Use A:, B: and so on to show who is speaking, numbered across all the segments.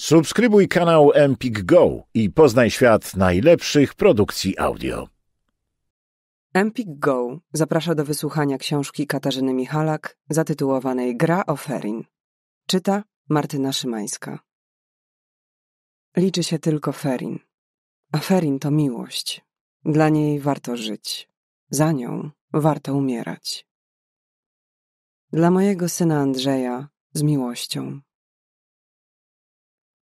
A: Subskrybuj kanał Empik Go i poznaj świat najlepszych produkcji audio. Empik Go zaprasza do wysłuchania książki Katarzyny Michalak zatytułowanej Gra o Ferin. Czyta Martyna Szymańska. Liczy się tylko Ferin. A Ferin to miłość. Dla niej warto żyć. Za nią warto umierać. Dla mojego syna Andrzeja z miłością.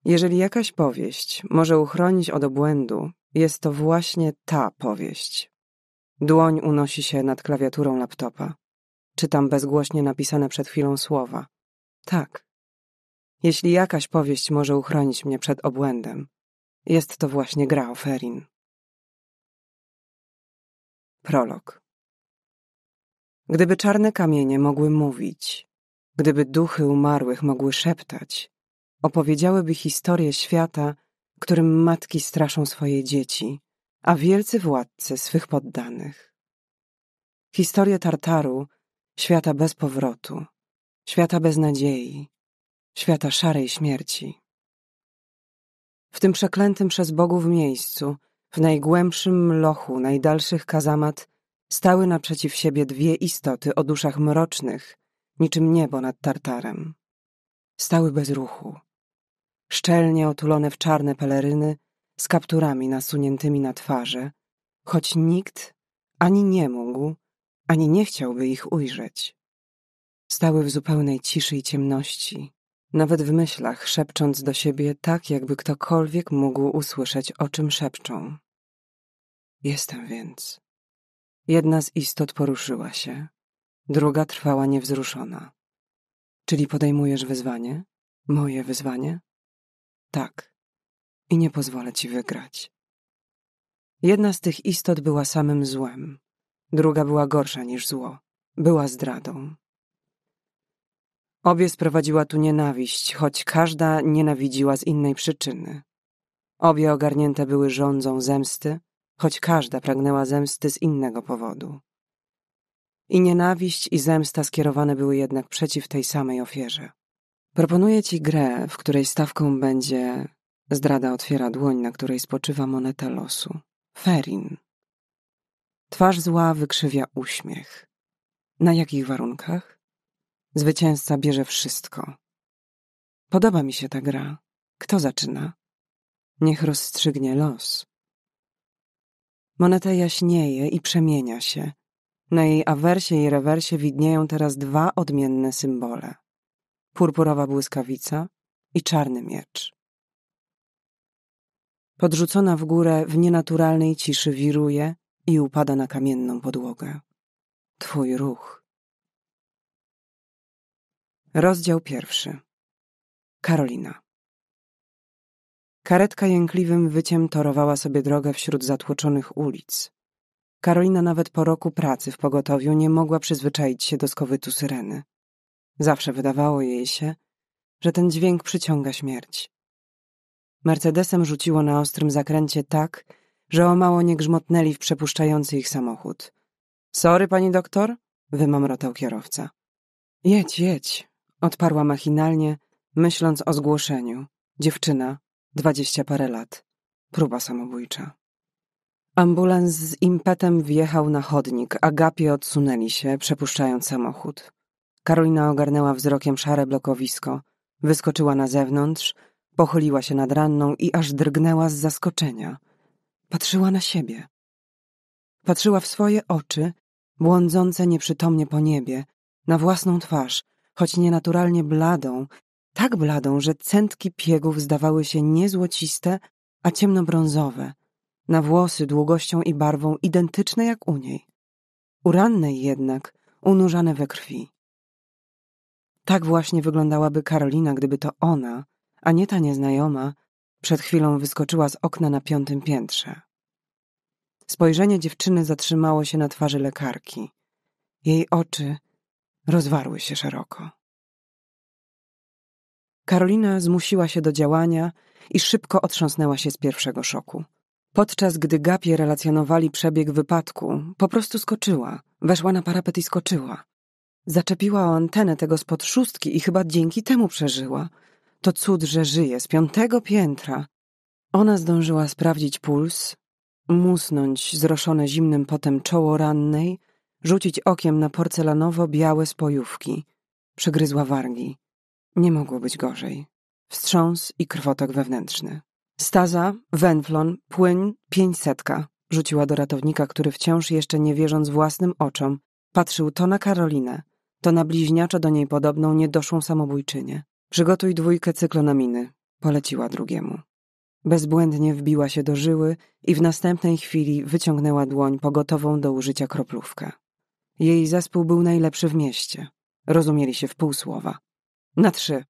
A: Jeżeli jakaś powieść może uchronić od obłędu, jest to właśnie ta powieść. Dłoń unosi się nad klawiaturą laptopa. Czytam bezgłośnie napisane przed chwilą słowa. Tak. Jeśli jakaś powieść może uchronić mnie przed obłędem, jest to właśnie gra o Ferin. Prolog. Gdyby czarne kamienie mogły mówić, gdyby duchy umarłych mogły szeptać, opowiedziałyby historię świata, którym matki straszą swoje dzieci, a wielcy władcy swych poddanych. Historię Tartaru, świata bez powrotu, świata bez nadziei, świata szarej śmierci. W tym przeklętym przez bogów miejscu, w najgłębszym lochu najdalszych kazamat, stały naprzeciw siebie dwie istoty o duszach mrocznych, niczym niebo nad Tartarem. Stały bez ruchu szczelnie otulone w czarne peleryny, z kapturami nasuniętymi na twarze, choć nikt ani nie mógł, ani nie chciałby ich ujrzeć. Stały w zupełnej ciszy i ciemności, nawet w myślach szepcząc do siebie tak, jakby ktokolwiek mógł usłyszeć, o czym szepczą. Jestem więc. Jedna z istot poruszyła się, druga trwała niewzruszona. Czyli podejmujesz wyzwanie? Moje wyzwanie? tak i nie pozwolę ci wygrać. Jedna z tych istot była samym złem, druga była gorsza niż zło, była zdradą. Obie sprowadziła tu nienawiść, choć każda nienawidziła z innej przyczyny. Obie ogarnięte były rządzą zemsty, choć każda pragnęła zemsty z innego powodu. I nienawiść i zemsta skierowane były jednak przeciw tej samej ofierze. Proponuję ci grę, w której stawką będzie. Zdrada otwiera dłoń, na której spoczywa moneta losu. Ferin. Twarz zła wykrzywia uśmiech. Na jakich warunkach? Zwycięzca bierze wszystko. Podoba mi się ta gra. Kto zaczyna? Niech rozstrzygnie los. Moneta jaśnieje i przemienia się. Na jej awersie i rewersie widnieją teraz dwa odmienne symbole purpurowa błyskawica i czarny miecz. Podrzucona w górę w nienaturalnej ciszy wiruje i upada na kamienną podłogę. Twój ruch. Rozdział pierwszy. Karolina. Karetka jękliwym wyciem torowała sobie drogę wśród zatłoczonych ulic. Karolina nawet po roku pracy w pogotowiu nie mogła przyzwyczaić się do skowytu syreny. Zawsze wydawało jej się, że ten dźwięk przyciąga śmierć. Mercedesem rzuciło na ostrym zakręcie tak, że o mało nie grzmotnęli w przepuszczający ich samochód. Sorry, pani doktor? wymamrotał kierowca. Jedź, jedź, odparła machinalnie, myśląc o zgłoszeniu. Dziewczyna, dwadzieścia parę lat. Próba samobójcza. Ambulans z impetem wjechał na chodnik, a gapie odsunęli się, przepuszczając samochód. Karolina ogarnęła wzrokiem szare blokowisko, wyskoczyła na zewnątrz, pochyliła się nad ranną i aż drgnęła z zaskoczenia. Patrzyła na siebie. Patrzyła w swoje oczy, błądzące nieprzytomnie po niebie, na własną twarz, choć nienaturalnie bladą, tak bladą, że centki piegów zdawały się niezłociste, a ciemnobrązowe, na włosy długością i barwą identyczne jak u niej. U rannej jednak, unurzane we krwi. Tak właśnie wyglądałaby Karolina, gdyby to ona, a nie ta nieznajoma, przed chwilą wyskoczyła z okna na piątym piętrze. Spojrzenie dziewczyny zatrzymało się na twarzy lekarki. Jej oczy rozwarły się szeroko. Karolina zmusiła się do działania i szybko otrząsnęła się z pierwszego szoku. Podczas gdy gapie relacjonowali przebieg wypadku, po prostu skoczyła, weszła na parapet i skoczyła, Zaczepiła o antenę tego spod szóstki i chyba dzięki temu przeżyła. To cud, że żyje z piątego piętra. Ona zdążyła sprawdzić puls, musnąć zroszone zimnym potem czoło rannej, rzucić okiem na porcelanowo-białe spojówki. Przygryzła wargi. Nie mogło być gorzej. Wstrząs i krwotok wewnętrzny. Staza, węflon, płyn, pięćsetka. Rzuciła do ratownika, który wciąż jeszcze nie wierząc własnym oczom, patrzył to na Karolinę, to na bliźniacza do niej podobną niedoszłą samobójczynię. Przygotuj dwójkę cyklonaminy, poleciła drugiemu. Bezbłędnie wbiła się do żyły i w następnej chwili wyciągnęła dłoń pogotową do użycia kroplówkę. Jej zespół był najlepszy w mieście. Rozumieli się w pół słowa. Na trzy.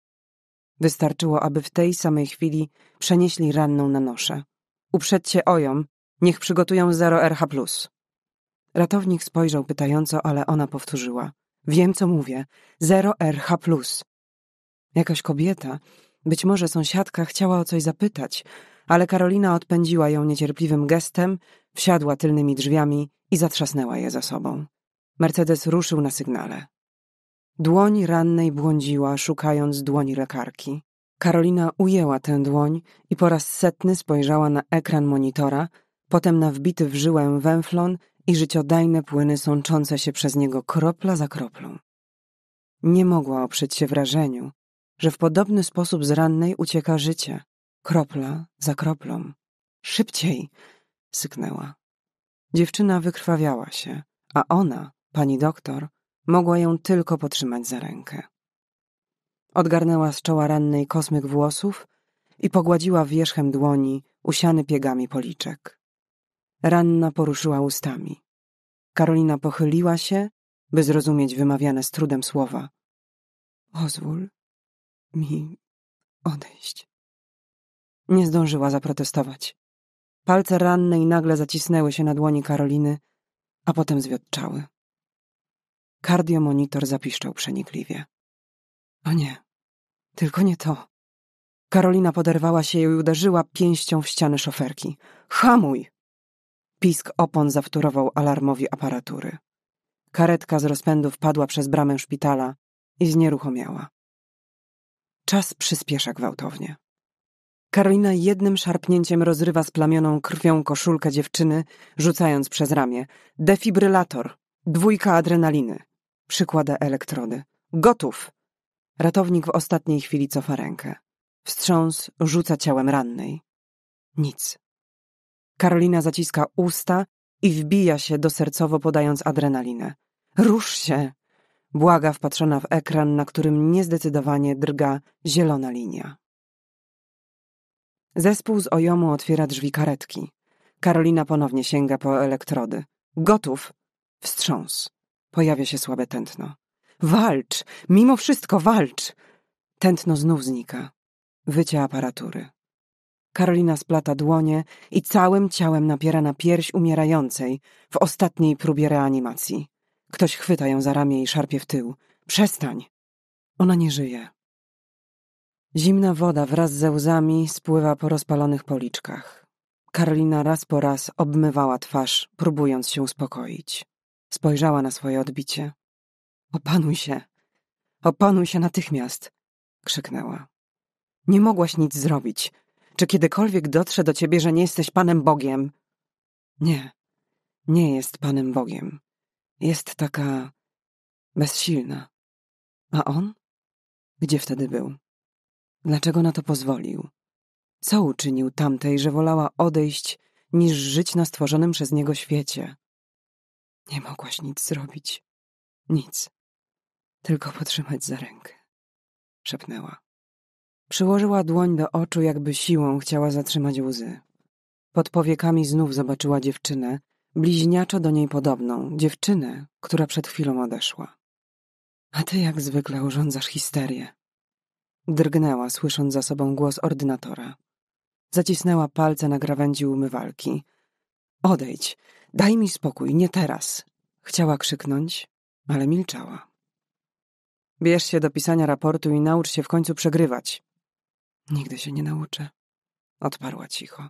A: Wystarczyło, aby w tej samej chwili przenieśli ranną na noszę. Uprzedźcie ojom, niech przygotują 0 RH+. Ratownik spojrzał pytająco, ale ona powtórzyła. Wiem, co mówię. 0RH+. Jakaś kobieta, być może sąsiadka, chciała o coś zapytać, ale Karolina odpędziła ją niecierpliwym gestem, wsiadła tylnymi drzwiami i zatrzasnęła je za sobą. Mercedes ruszył na sygnale. Dłoń rannej błądziła, szukając dłoni lekarki. Karolina ujęła tę dłoń i po raz setny spojrzała na ekran monitora, potem na wbity w żyłę węflon i życiodajne płyny sączące się przez niego kropla za kroplą. Nie mogła oprzeć się wrażeniu, że w podobny sposób z rannej ucieka życie, kropla za kroplą. Szybciej! syknęła. Dziewczyna wykrwawiała się, a ona, pani doktor, mogła ją tylko potrzymać za rękę. Odgarnęła z czoła rannej kosmyk włosów i pogładziła wierzchem dłoni usiany piegami policzek. Ranna poruszyła ustami. Karolina pochyliła się, by zrozumieć wymawiane z trudem słowa. Pozwól mi odejść. Nie zdążyła zaprotestować. Palce rannej nagle zacisnęły się na dłoni Karoliny, a potem zwiotczały. Kardiomonitor zapiszczał przenikliwie. O nie, tylko nie to. Karolina poderwała się i uderzyła pięścią w ścianę szoferki. Hamuj! Pisk opon zawtórował alarmowi aparatury. Karetka z rozpędu wpadła przez bramę szpitala i znieruchomiała. Czas przyspiesza gwałtownie. Karolina jednym szarpnięciem rozrywa splamioną krwią koszulkę dziewczyny, rzucając przez ramię. Defibrylator. Dwójka adrenaliny. Przykłada elektrody. Gotów! Ratownik w ostatniej chwili cofa rękę. Wstrząs rzuca ciałem rannej. Nic. Karolina zaciska usta i wbija się do sercowo podając adrenalinę. Rusz się! Błaga wpatrzona w ekran, na którym niezdecydowanie drga zielona linia. Zespół z Ojomu otwiera drzwi karetki. Karolina ponownie sięga po elektrody. Gotów! Wstrząs. Pojawia się słabe tętno. Walcz! Mimo wszystko walcz! Tętno znów znika. Wycie aparatury. Karolina splata dłonie i całym ciałem napiera na pierś umierającej w ostatniej próbie reanimacji. Ktoś chwyta ją za ramię i szarpie w tył. Przestań! Ona nie żyje. Zimna woda wraz ze łzami spływa po rozpalonych policzkach. Karolina raz po raz obmywała twarz, próbując się uspokoić. Spojrzała na swoje odbicie. Opanuj się! Opanuj się natychmiast! krzyknęła. Nie mogłaś nic zrobić. Czy kiedykolwiek dotrze do ciebie, że nie jesteś Panem Bogiem? Nie, nie jest Panem Bogiem. Jest taka bezsilna. A on? Gdzie wtedy był? Dlaczego na to pozwolił? Co uczynił tamtej, że wolała odejść, niż żyć na stworzonym przez niego świecie? Nie mogłaś nic zrobić. Nic. Tylko potrzymać za rękę. Szepnęła. Przyłożyła dłoń do oczu, jakby siłą chciała zatrzymać łzy. Pod powiekami znów zobaczyła dziewczynę, bliźniaczo do niej podobną, dziewczynę, która przed chwilą odeszła. A ty jak zwykle urządzasz histerię. Drgnęła, słysząc za sobą głos ordynatora. Zacisnęła palce na krawędzi umywalki. Odejdź, daj mi spokój, nie teraz. Chciała krzyknąć, ale milczała. Bierz się do pisania raportu i naucz się w końcu przegrywać, Nigdy się nie nauczę, odparła cicho.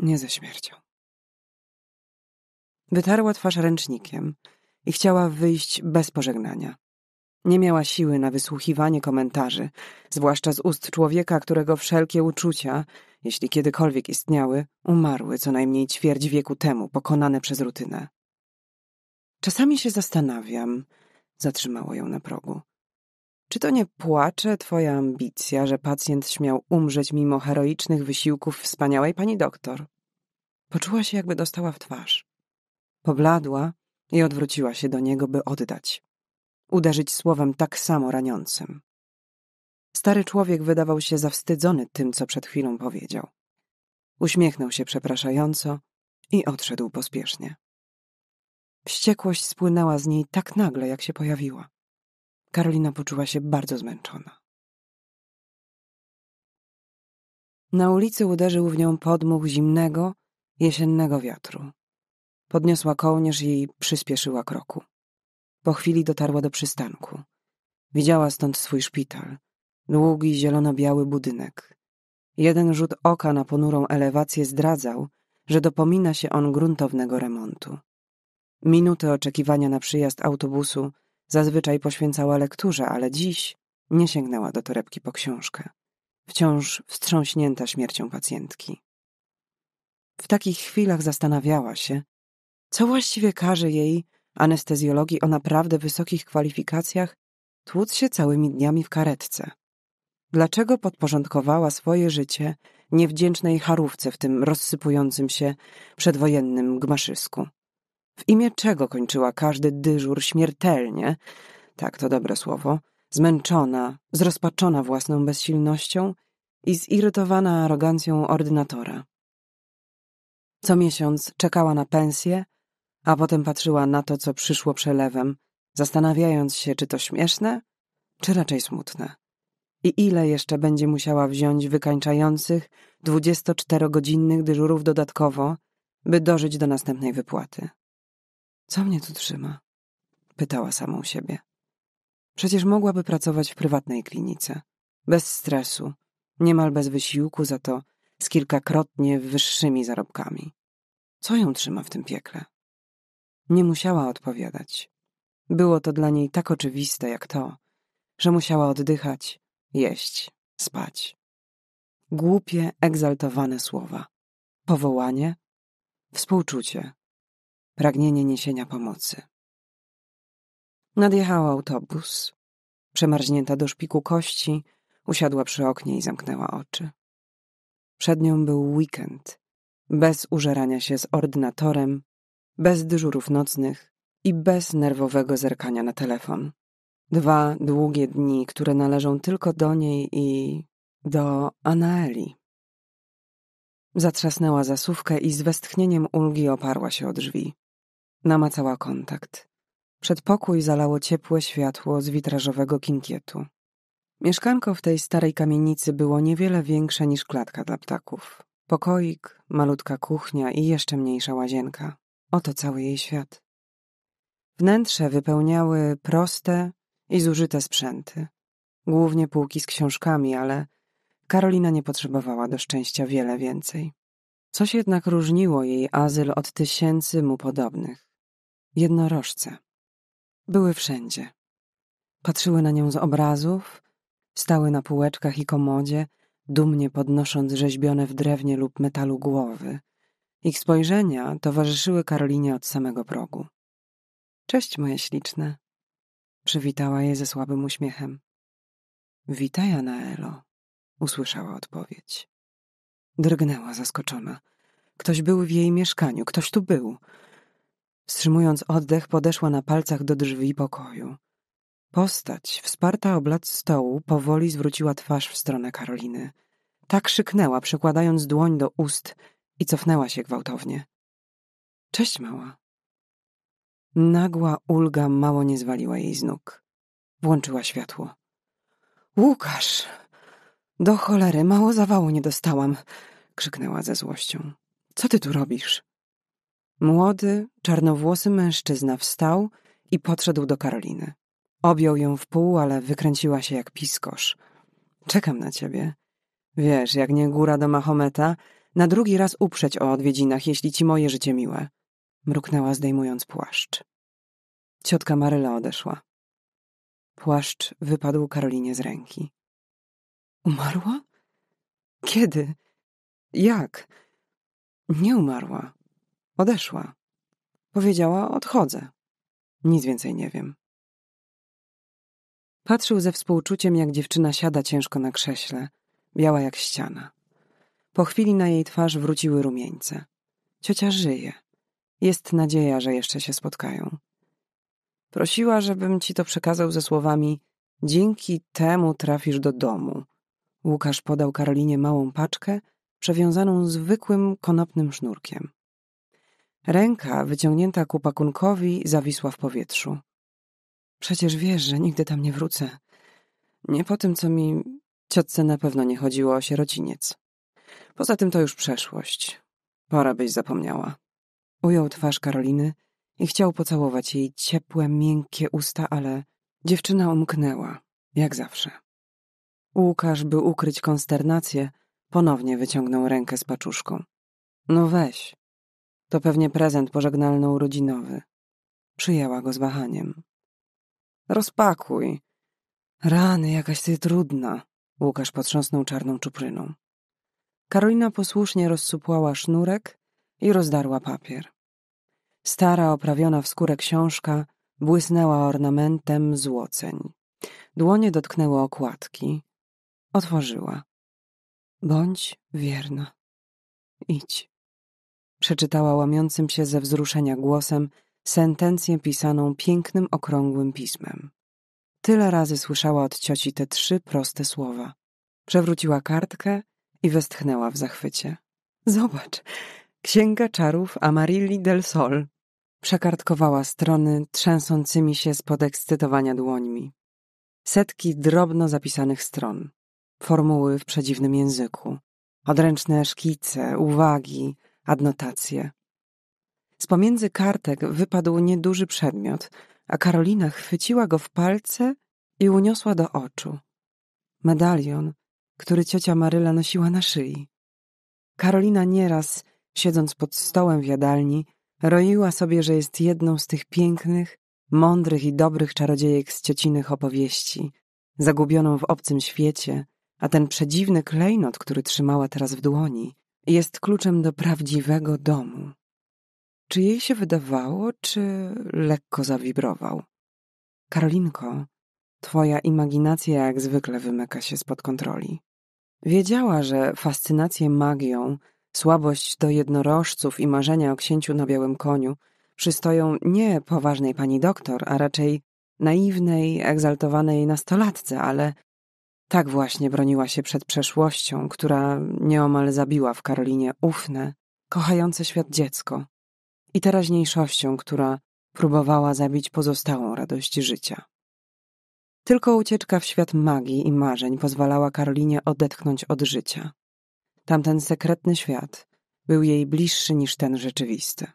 A: Nie ze śmiercią. Wytarła twarz ręcznikiem i chciała wyjść bez pożegnania. Nie miała siły na wysłuchiwanie komentarzy, zwłaszcza z ust człowieka, którego wszelkie uczucia, jeśli kiedykolwiek istniały, umarły co najmniej ćwierć wieku temu, pokonane przez rutynę. Czasami się zastanawiam, zatrzymało ją na progu. Czy to nie płacze twoja ambicja, że pacjent śmiał umrzeć mimo heroicznych wysiłków wspaniałej pani doktor? Poczuła się, jakby dostała w twarz. Pobladła i odwróciła się do niego, by oddać. Uderzyć słowem tak samo raniącym. Stary człowiek wydawał się zawstydzony tym, co przed chwilą powiedział. Uśmiechnął się przepraszająco i odszedł pospiesznie. Wściekłość spłynęła z niej tak nagle, jak się pojawiła. Karolina poczuła się bardzo zmęczona. Na ulicy uderzył w nią podmuch zimnego, jesiennego wiatru. Podniosła kołnierz i przyspieszyła kroku. Po chwili dotarła do przystanku. Widziała stąd swój szpital. Długi, zielono-biały budynek. Jeden rzut oka na ponurą elewację zdradzał, że dopomina się on gruntownego remontu. Minuty oczekiwania na przyjazd autobusu Zazwyczaj poświęcała lekturze, ale dziś nie sięgnęła do torebki po książkę. Wciąż wstrząśnięta śmiercią pacjentki. W takich chwilach zastanawiała się, co właściwie każe jej, anestezjologii o naprawdę wysokich kwalifikacjach, tłuc się całymi dniami w karetce. Dlaczego podporządkowała swoje życie niewdzięcznej harówce w tym rozsypującym się przedwojennym gmaszysku? w imię czego kończyła każdy dyżur śmiertelnie, tak to dobre słowo, zmęczona, zrozpaczona własną bezsilnością i zirytowana arogancją ordynatora. Co miesiąc czekała na pensję, a potem patrzyła na to, co przyszło przelewem, zastanawiając się, czy to śmieszne, czy raczej smutne. I ile jeszcze będzie musiała wziąć wykańczających 24-godzinnych dyżurów dodatkowo, by dożyć do następnej wypłaty. Co mnie tu trzyma? Pytała samą siebie. Przecież mogłaby pracować w prywatnej klinice. Bez stresu, niemal bez wysiłku, za to z kilkakrotnie wyższymi zarobkami. Co ją trzyma w tym piekle? Nie musiała odpowiadać. Było to dla niej tak oczywiste jak to, że musiała oddychać, jeść, spać. Głupie, egzaltowane słowa. Powołanie, współczucie, pragnienie niesienia pomocy. Nadjechała autobus. Przemarznięta do szpiku kości, usiadła przy oknie i zamknęła oczy. Przed nią był weekend, bez użerania się z ordynatorem, bez dyżurów nocnych i bez nerwowego zerkania na telefon. Dwa długie dni, które należą tylko do niej i do Anaeli. Zatrzasnęła zasówkę i z westchnieniem ulgi oparła się o drzwi. Namacała kontakt. Przedpokój zalało ciepłe światło z witrażowego kinkietu. Mieszkanko w tej starej kamienicy było niewiele większe niż klatka dla ptaków. Pokoik, malutka kuchnia i jeszcze mniejsza łazienka. Oto cały jej świat. Wnętrze wypełniały proste i zużyte sprzęty. Głównie półki z książkami, ale Karolina nie potrzebowała do szczęścia wiele więcej. Coś jednak różniło jej azyl od tysięcy mu podobnych jednorożce. Były wszędzie. Patrzyły na nią z obrazów, stały na półeczkach i komodzie, dumnie podnosząc rzeźbione w drewnie lub metalu głowy. Ich spojrzenia towarzyszyły Karolinie od samego progu. Cześć, moje śliczne. Przywitała je ze słabym uśmiechem. Witaj, Anaelo, usłyszała odpowiedź. Drgnęła zaskoczona. Ktoś był w jej mieszkaniu, ktoś tu był. Wstrzymując oddech, podeszła na palcach do drzwi pokoju. Postać, wsparta o blat stołu, powoli zwróciła twarz w stronę Karoliny. Tak krzyknęła, przykładając dłoń do ust i cofnęła się gwałtownie. Cześć, mała. Nagła ulga mało nie zwaliła jej z nóg. Włączyła światło. Łukasz! Do cholery, mało zawału nie dostałam! krzyknęła ze złością. Co ty tu robisz? Młody, czarnowłosy mężczyzna wstał i podszedł do Karoliny. Objął ją w pół, ale wykręciła się jak piskosz. Czekam na ciebie. Wiesz, jak nie góra do Mahometa, na drugi raz uprzeć o odwiedzinach, jeśli ci moje życie miłe. Mruknęła, zdejmując płaszcz. Ciotka Maryla odeszła. Płaszcz wypadł Karolinie z ręki. Umarła? Kiedy? Jak? Nie umarła. Odeszła. Powiedziała: Odchodzę. Nic więcej nie wiem. Patrzył ze współczuciem, jak dziewczyna siada ciężko na krześle, biała jak ściana. Po chwili na jej twarz wróciły rumieńce. Ciocia żyje. Jest nadzieja, że jeszcze się spotkają. Prosiła, żebym ci to przekazał ze słowami: Dzięki temu trafisz do domu. Łukasz podał Karolinie małą paczkę, przewiązaną zwykłym konopnym sznurkiem. Ręka wyciągnięta ku pakunkowi zawisła w powietrzu. Przecież wiesz, że nigdy tam nie wrócę. Nie po tym, co mi ciotce na pewno nie chodziło o sierociniec. Poza tym to już przeszłość. Pora byś zapomniała. Ujął twarz Karoliny i chciał pocałować jej ciepłe, miękkie usta, ale dziewczyna umknęła, jak zawsze. Łukasz, by ukryć konsternację, ponownie wyciągnął rękę z paczuszką. No weź, to pewnie prezent pożegnalno-urodzinowy. Przyjęła go z wahaniem. Rozpakuj. Rany, jakaś ty trudna. Łukasz potrząsnął czarną czupryną. Karolina posłusznie rozsupłała sznurek i rozdarła papier. Stara, oprawiona w skórę książka błysnęła ornamentem złoceń. Dłonie dotknęły okładki. Otworzyła. Bądź wierna. Idź. Przeczytała łamiącym się ze wzruszenia głosem sentencję pisaną pięknym, okrągłym pismem. Tyle razy słyszała od cioci te trzy proste słowa. Przewróciła kartkę i westchnęła w zachwycie. Zobacz, Księga Czarów Amarilli del Sol. Przekartkowała strony trzęsącymi się z podekscytowania dłońmi. Setki drobno zapisanych stron. Formuły w przedziwnym języku. Odręczne szkice, uwagi, adnotację. Z pomiędzy kartek wypadł nieduży przedmiot, a Karolina chwyciła go w palce i uniosła do oczu. Medalion, który ciocia Maryla nosiła na szyi. Karolina nieraz, siedząc pod stołem w jadalni, roiła sobie, że jest jedną z tych pięknych, mądrych i dobrych czarodziejek z ciocinych opowieści, zagubioną w obcym świecie, a ten przedziwny klejnot, który trzymała teraz w dłoni, jest kluczem do prawdziwego domu. Czy jej się wydawało, czy lekko zawibrował? Karolinko, twoja imaginacja jak zwykle wymyka się spod kontroli. Wiedziała, że fascynację magią, słabość do jednorożców i marzenia o księciu na białym koniu przystoją nie poważnej pani doktor, a raczej naiwnej, egzaltowanej nastolatce, ale tak właśnie broniła się przed przeszłością, która nieomal zabiła w Karolinie ufne, kochające świat dziecko i teraźniejszością, która próbowała zabić pozostałą radość życia. Tylko ucieczka w świat magii i marzeń pozwalała Karolinie odetchnąć od życia. Tamten sekretny świat był jej bliższy niż ten rzeczywisty.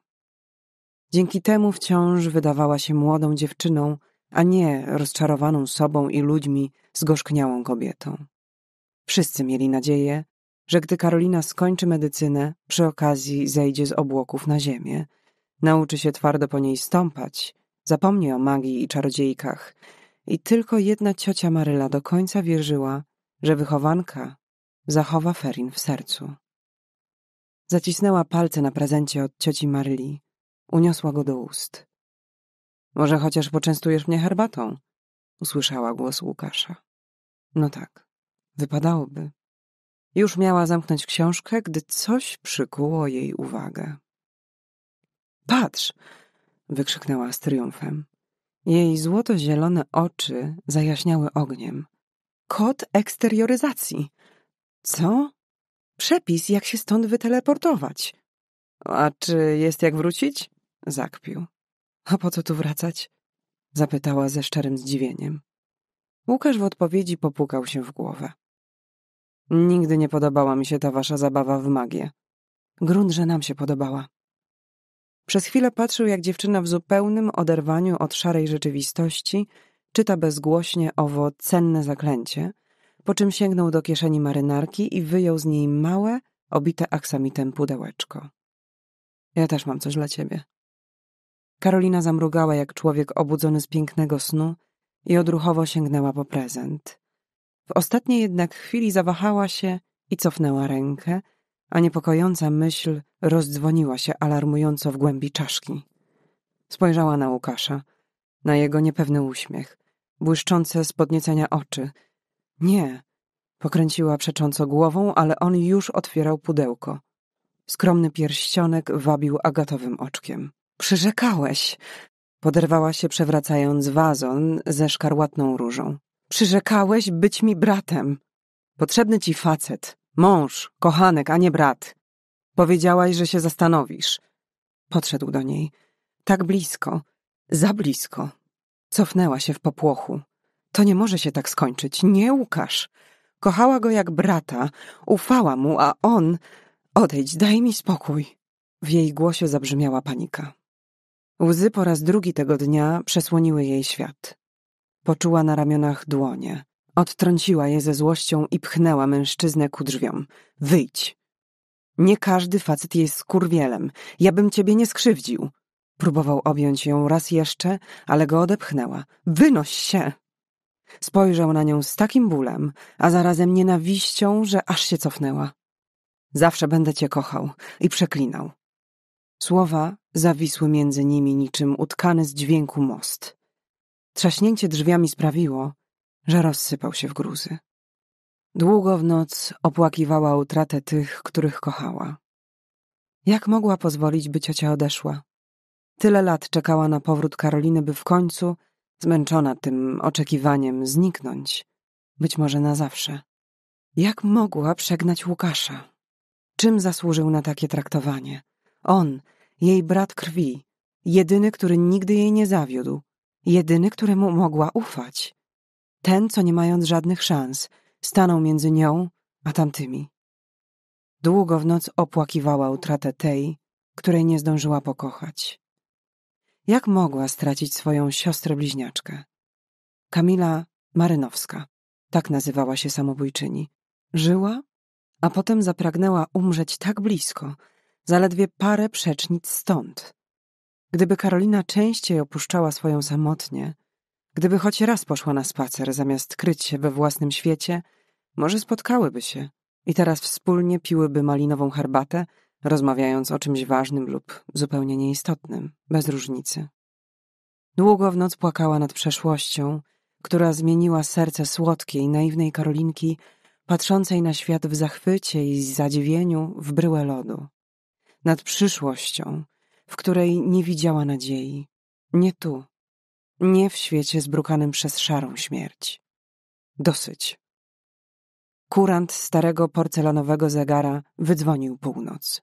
A: Dzięki temu wciąż wydawała się młodą dziewczyną, a nie rozczarowaną sobą i ludźmi, zgorzkniałą kobietą. Wszyscy mieli nadzieję, że gdy Karolina skończy medycynę, przy okazji zejdzie z obłoków na ziemię, nauczy się twardo po niej stąpać, zapomni o magii i czarodziejkach. I tylko jedna ciocia Maryla do końca wierzyła, że wychowanka zachowa Ferin w sercu. Zacisnęła palce na prezencie od cioci Maryli. Uniosła go do ust. Może chociaż poczęstujesz mnie herbatą? Usłyszała głos Łukasza. No tak, wypadałoby. Już miała zamknąć książkę, gdy coś przykuło jej uwagę. Patrz! wykrzyknęła z triumfem. Jej złoto-zielone oczy zajaśniały ogniem. Kod eksterioryzacji. Co? Przepis, jak się stąd wyteleportować. A czy jest jak wrócić? Zakpił. A po co tu wracać? Zapytała ze szczerym zdziwieniem. Łukasz w odpowiedzi popukał się w głowę. Nigdy nie podobała mi się ta wasza zabawa w magię. Grunt, że nam się podobała. Przez chwilę patrzył, jak dziewczyna w zupełnym oderwaniu od szarej rzeczywistości czyta bezgłośnie owo cenne zaklęcie, po czym sięgnął do kieszeni marynarki i wyjął z niej małe, obite aksamitem pudełeczko. Ja też mam coś dla ciebie. Karolina zamrugała jak człowiek obudzony z pięknego snu i odruchowo sięgnęła po prezent. W ostatniej jednak chwili zawahała się i cofnęła rękę, a niepokojąca myśl rozdzwoniła się alarmująco w głębi czaszki. Spojrzała na Łukasza, na jego niepewny uśmiech, błyszczące z podniecenia oczy. Nie, pokręciła przecząco głową, ale on już otwierał pudełko. Skromny pierścionek wabił agatowym oczkiem. Przyrzekałeś! Poderwała się przewracając wazon ze szkarłatną różą. Przyrzekałeś być mi bratem. Potrzebny ci facet, mąż, kochanek, a nie brat. Powiedziałaś, że się zastanowisz. Podszedł do niej. Tak blisko, za blisko. Cofnęła się w popłochu. To nie może się tak skończyć. Nie, Łukasz. Kochała go jak brata, ufała mu, a on... Odejdź, daj mi spokój. W jej głosie zabrzmiała panika. Łzy po raz drugi tego dnia przesłoniły jej świat. Poczuła na ramionach dłonie. Odtrąciła je ze złością i pchnęła mężczyznę ku drzwiom. Wyjdź! Nie każdy facet jest skurwielem. Ja bym ciebie nie skrzywdził. Próbował objąć ją raz jeszcze, ale go odepchnęła. Wynoś się! Spojrzał na nią z takim bólem, a zarazem nienawiścią, że aż się cofnęła. Zawsze będę cię kochał i przeklinał. Słowa zawisły między nimi niczym utkany z dźwięku most. Trzaśnięcie drzwiami sprawiło, że rozsypał się w gruzy. Długo w noc opłakiwała utratę tych, których kochała. Jak mogła pozwolić, by ciocia odeszła? Tyle lat czekała na powrót Karoliny, by w końcu, zmęczona tym oczekiwaniem, zniknąć. Być może na zawsze. Jak mogła przegnać Łukasza? Czym zasłużył na takie traktowanie? On, jej brat krwi, jedyny, który nigdy jej nie zawiódł, jedyny, któremu mogła ufać. Ten, co nie mając żadnych szans, stanął między nią a tamtymi. Długo w noc opłakiwała utratę tej, której nie zdążyła pokochać. Jak mogła stracić swoją siostrę bliźniaczkę? Kamila Marynowska, tak nazywała się samobójczyni, żyła, a potem zapragnęła umrzeć tak blisko, zaledwie parę przecznic stąd. Gdyby Karolina częściej opuszczała swoją samotnię, gdyby choć raz poszła na spacer zamiast kryć się we własnym świecie, może spotkałyby się i teraz wspólnie piłyby malinową herbatę, rozmawiając o czymś ważnym lub zupełnie nieistotnym, bez różnicy. Długo w noc płakała nad przeszłością, która zmieniła serce słodkiej, naiwnej Karolinki, patrzącej na świat w zachwycie i zadziwieniu w bryłę lodu nad przyszłością, w której nie widziała nadziei. Nie tu, nie w świecie zbrukanym przez szarą śmierć. Dosyć. Kurant starego porcelanowego zegara wydzwonił północ.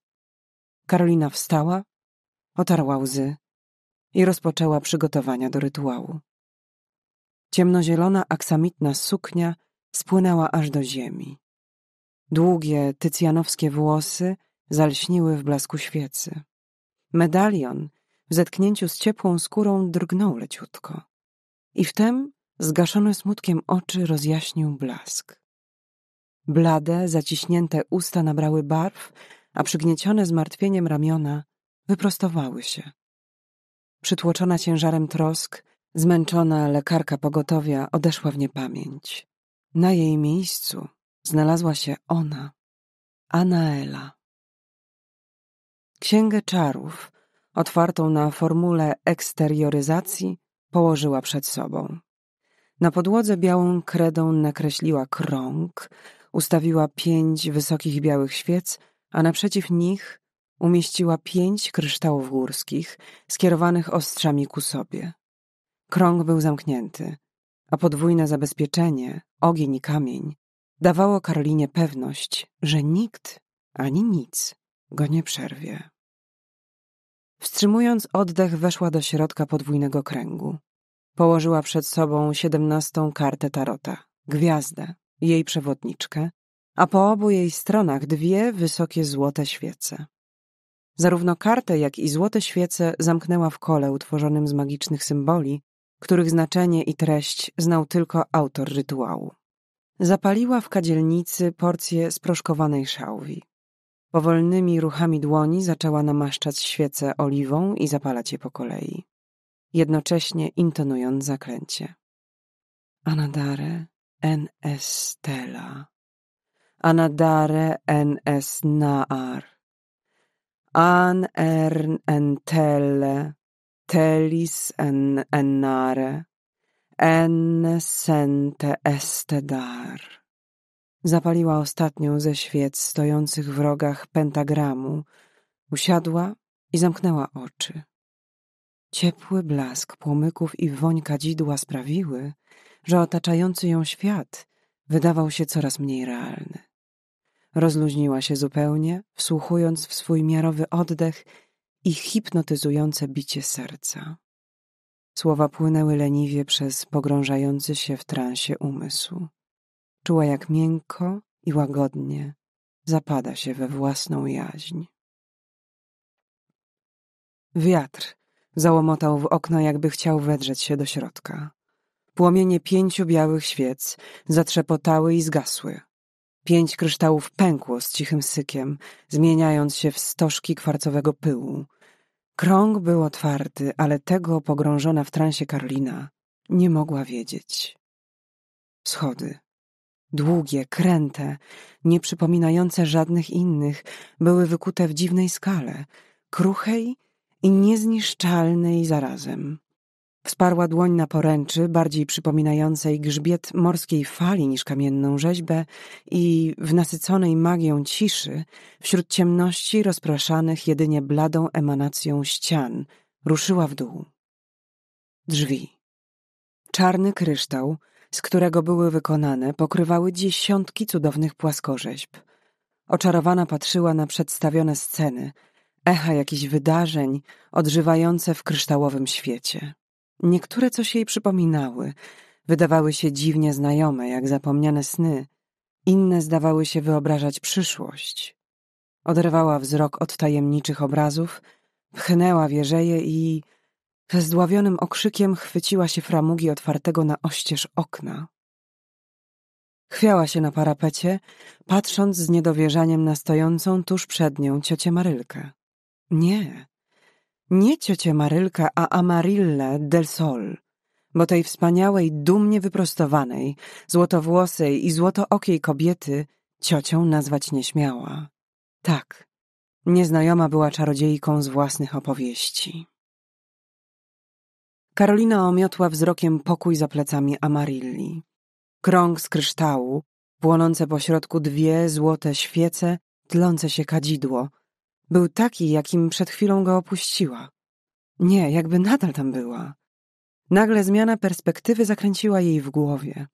A: Karolina wstała, otarła łzy i rozpoczęła przygotowania do rytuału. Ciemnozielona aksamitna suknia spłynęła aż do ziemi. Długie, tycjanowskie włosy – zalśniły w blasku świecy. Medalion w zetknięciu z ciepłą skórą drgnął leciutko. I wtem zgaszone smutkiem oczy rozjaśnił blask. Blade, zaciśnięte usta nabrały barw, a przygniecione zmartwieniem ramiona wyprostowały się. Przytłoczona ciężarem trosk, zmęczona lekarka pogotowia odeszła w niepamięć. Na jej miejscu znalazła się ona, Anaela. Księgę czarów, otwartą na formule eksterioryzacji, położyła przed sobą. Na podłodze białą kredą nakreśliła krąg, ustawiła pięć wysokich białych świec, a naprzeciw nich umieściła pięć kryształów górskich, skierowanych ostrzami ku sobie. Krąg był zamknięty, a podwójne zabezpieczenie, ogień i kamień, dawało Karolinie pewność, że nikt ani nic go nie przerwie. Wstrzymując oddech, weszła do środka podwójnego kręgu. Położyła przed sobą siedemnastą kartę tarota, gwiazdę, jej przewodniczkę, a po obu jej stronach dwie wysokie złote świece. Zarówno kartę, jak i złote świece zamknęła w kole utworzonym z magicznych symboli, których znaczenie i treść znał tylko autor rytuału. Zapaliła w kadzielnicy porcję sproszkowanej szałwi. Powolnymi ruchami dłoni zaczęła namaszczać świecę oliwą i zapalać je po kolei, jednocześnie intonując zaklęcie. Anadare en estela, anadare en es naar, an ern en telle. telis en ennare, en sente este dar. Zapaliła ostatnią ze świec stojących w rogach pentagramu, usiadła i zamknęła oczy. Ciepły blask płomyków i woń kadzidła sprawiły, że otaczający ją świat wydawał się coraz mniej realny. Rozluźniła się zupełnie, wsłuchując w swój miarowy oddech i hipnotyzujące bicie serca. Słowa płynęły leniwie przez pogrążający się w transie umysł. Czuła jak miękko i łagodnie zapada się we własną jaźń. Wiatr załomotał w okno, jakby chciał wedrzeć się do środka. Płomienie pięciu białych świec zatrzepotały i zgasły. Pięć kryształów pękło z cichym sykiem, zmieniając się w stożki kwarcowego pyłu. Krąg był otwarty, ale tego pogrążona w transie Karlina nie mogła wiedzieć. Schody Długie, kręte, nie przypominające żadnych innych, były wykute w dziwnej skale, kruchej i niezniszczalnej zarazem. Wsparła dłoń na poręczy, bardziej przypominającej grzbiet morskiej fali niż kamienną rzeźbę i w nasyconej magią ciszy, wśród ciemności rozpraszanych jedynie bladą emanacją ścian, ruszyła w dół. Drzwi. Czarny kryształ, z którego były wykonane, pokrywały dziesiątki cudownych płaskorzeźb. Oczarowana patrzyła na przedstawione sceny, echa jakichś wydarzeń odżywające w kryształowym świecie. Niektóre coś jej przypominały, wydawały się dziwnie znajome, jak zapomniane sny, inne zdawały się wyobrażać przyszłość. Oderwała wzrok od tajemniczych obrazów, pchnęła wieżeje i Zdławionym okrzykiem chwyciła się framugi otwartego na oścież okna. Chwiała się na parapecie, patrząc z niedowierzaniem na stojącą tuż przed nią ciocię Marylkę. Nie, nie ciocię Marylkę, a Amarille del Sol, bo tej wspaniałej, dumnie wyprostowanej, złotowłosej i złotookiej kobiety ciocią nazwać nie śmiała. Tak, nieznajoma była czarodziejką z własnych opowieści. Karolina omiotła wzrokiem pokój za plecami Amarilli. Krąg z kryształu, płonące pośrodku dwie złote świece, tlące się kadzidło. Był taki, jakim przed chwilą go opuściła. Nie, jakby nadal tam była. Nagle zmiana perspektywy zakręciła jej w głowie.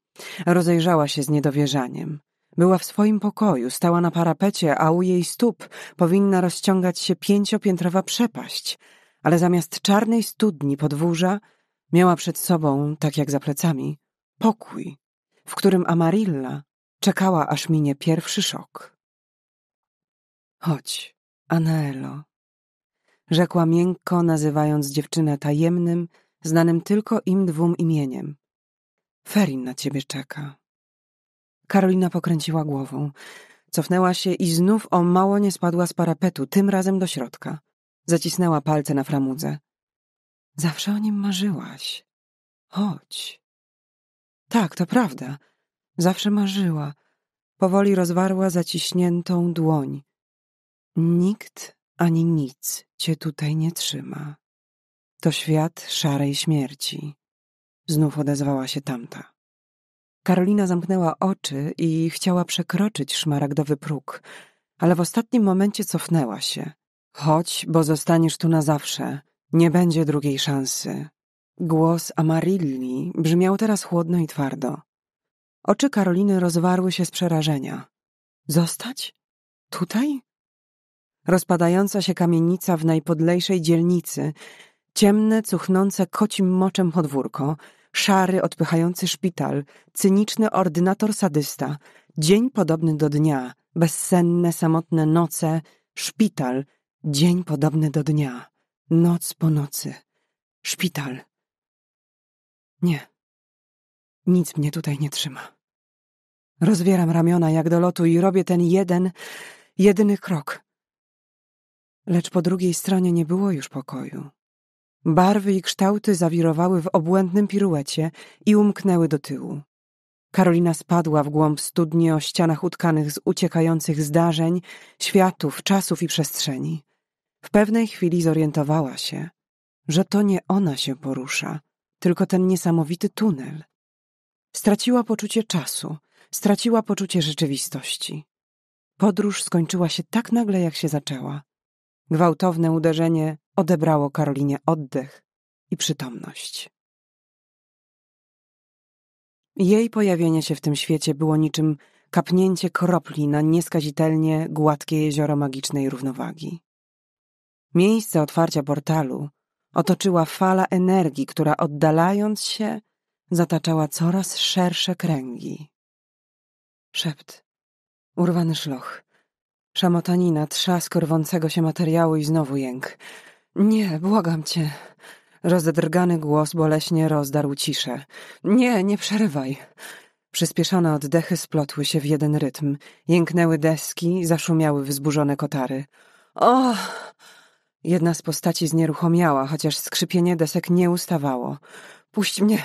A: Rozejrzała się z niedowierzaniem. Była w swoim pokoju, stała na parapecie, a u jej stóp powinna rozciągać się pięciopiętrowa przepaść, ale zamiast czarnej studni podwórza miała przed sobą, tak jak za plecami, pokój, w którym Amarilla czekała, aż minie pierwszy szok. Chodź, Anaelo, rzekła miękko, nazywając dziewczynę tajemnym, znanym tylko im dwóm imieniem. Ferin na ciebie czeka. Karolina pokręciła głową. Cofnęła się i znów o mało nie spadła z parapetu, tym razem do środka. Zacisnęła palce na framudze. Zawsze o nim marzyłaś. Chodź. Tak, to prawda. Zawsze marzyła. Powoli rozwarła zaciśniętą dłoń. Nikt ani nic cię tutaj nie trzyma. To świat szarej śmierci. Znów odezwała się tamta. Karolina zamknęła oczy i chciała przekroczyć szmaragdowy próg, ale w ostatnim momencie cofnęła się. Chodź, bo zostaniesz tu na zawsze. Nie będzie drugiej szansy. Głos Amarilli brzmiał teraz chłodno i twardo. Oczy Karoliny rozwarły się z przerażenia. Zostać? Tutaj? Rozpadająca się kamienica w najpodlejszej dzielnicy, ciemne, cuchnące kocim moczem podwórko, szary, odpychający szpital, cyniczny ordynator sadysta, dzień podobny do dnia, bezsenne, samotne noce, szpital – Dzień podobny do dnia, noc po nocy, szpital. Nie, nic mnie tutaj nie trzyma. Rozwieram ramiona jak do lotu i robię ten jeden, jedyny krok. Lecz po drugiej stronie nie było już pokoju. Barwy i kształty zawirowały w obłędnym piruecie i umknęły do tyłu. Karolina spadła w głąb studni o ścianach utkanych z uciekających zdarzeń, światów, czasów i przestrzeni. W pewnej chwili zorientowała się, że to nie ona się porusza, tylko ten niesamowity tunel. Straciła poczucie czasu, straciła poczucie rzeczywistości. Podróż skończyła się tak nagle, jak się zaczęła. Gwałtowne uderzenie odebrało Karolinie oddech i przytomność. Jej pojawienie się w tym świecie było niczym kapnięcie kropli na nieskazitelnie gładkie jezioro magicznej równowagi. Miejsce otwarcia portalu otoczyła fala energii, która oddalając się, zataczała coraz szersze kręgi. Szept, urwany szloch, szamotanina, trzask rwącego się materiału i znowu jęk. Nie, błagam cię. Rozdrgany głos boleśnie rozdarł ciszę. Nie, nie przerywaj. Przyspieszone oddechy splotły się w jeden rytm. Jęknęły deski, zaszumiały wzburzone kotary. Och! Jedna z postaci znieruchomiała, chociaż skrzypienie desek nie ustawało. Puść mnie!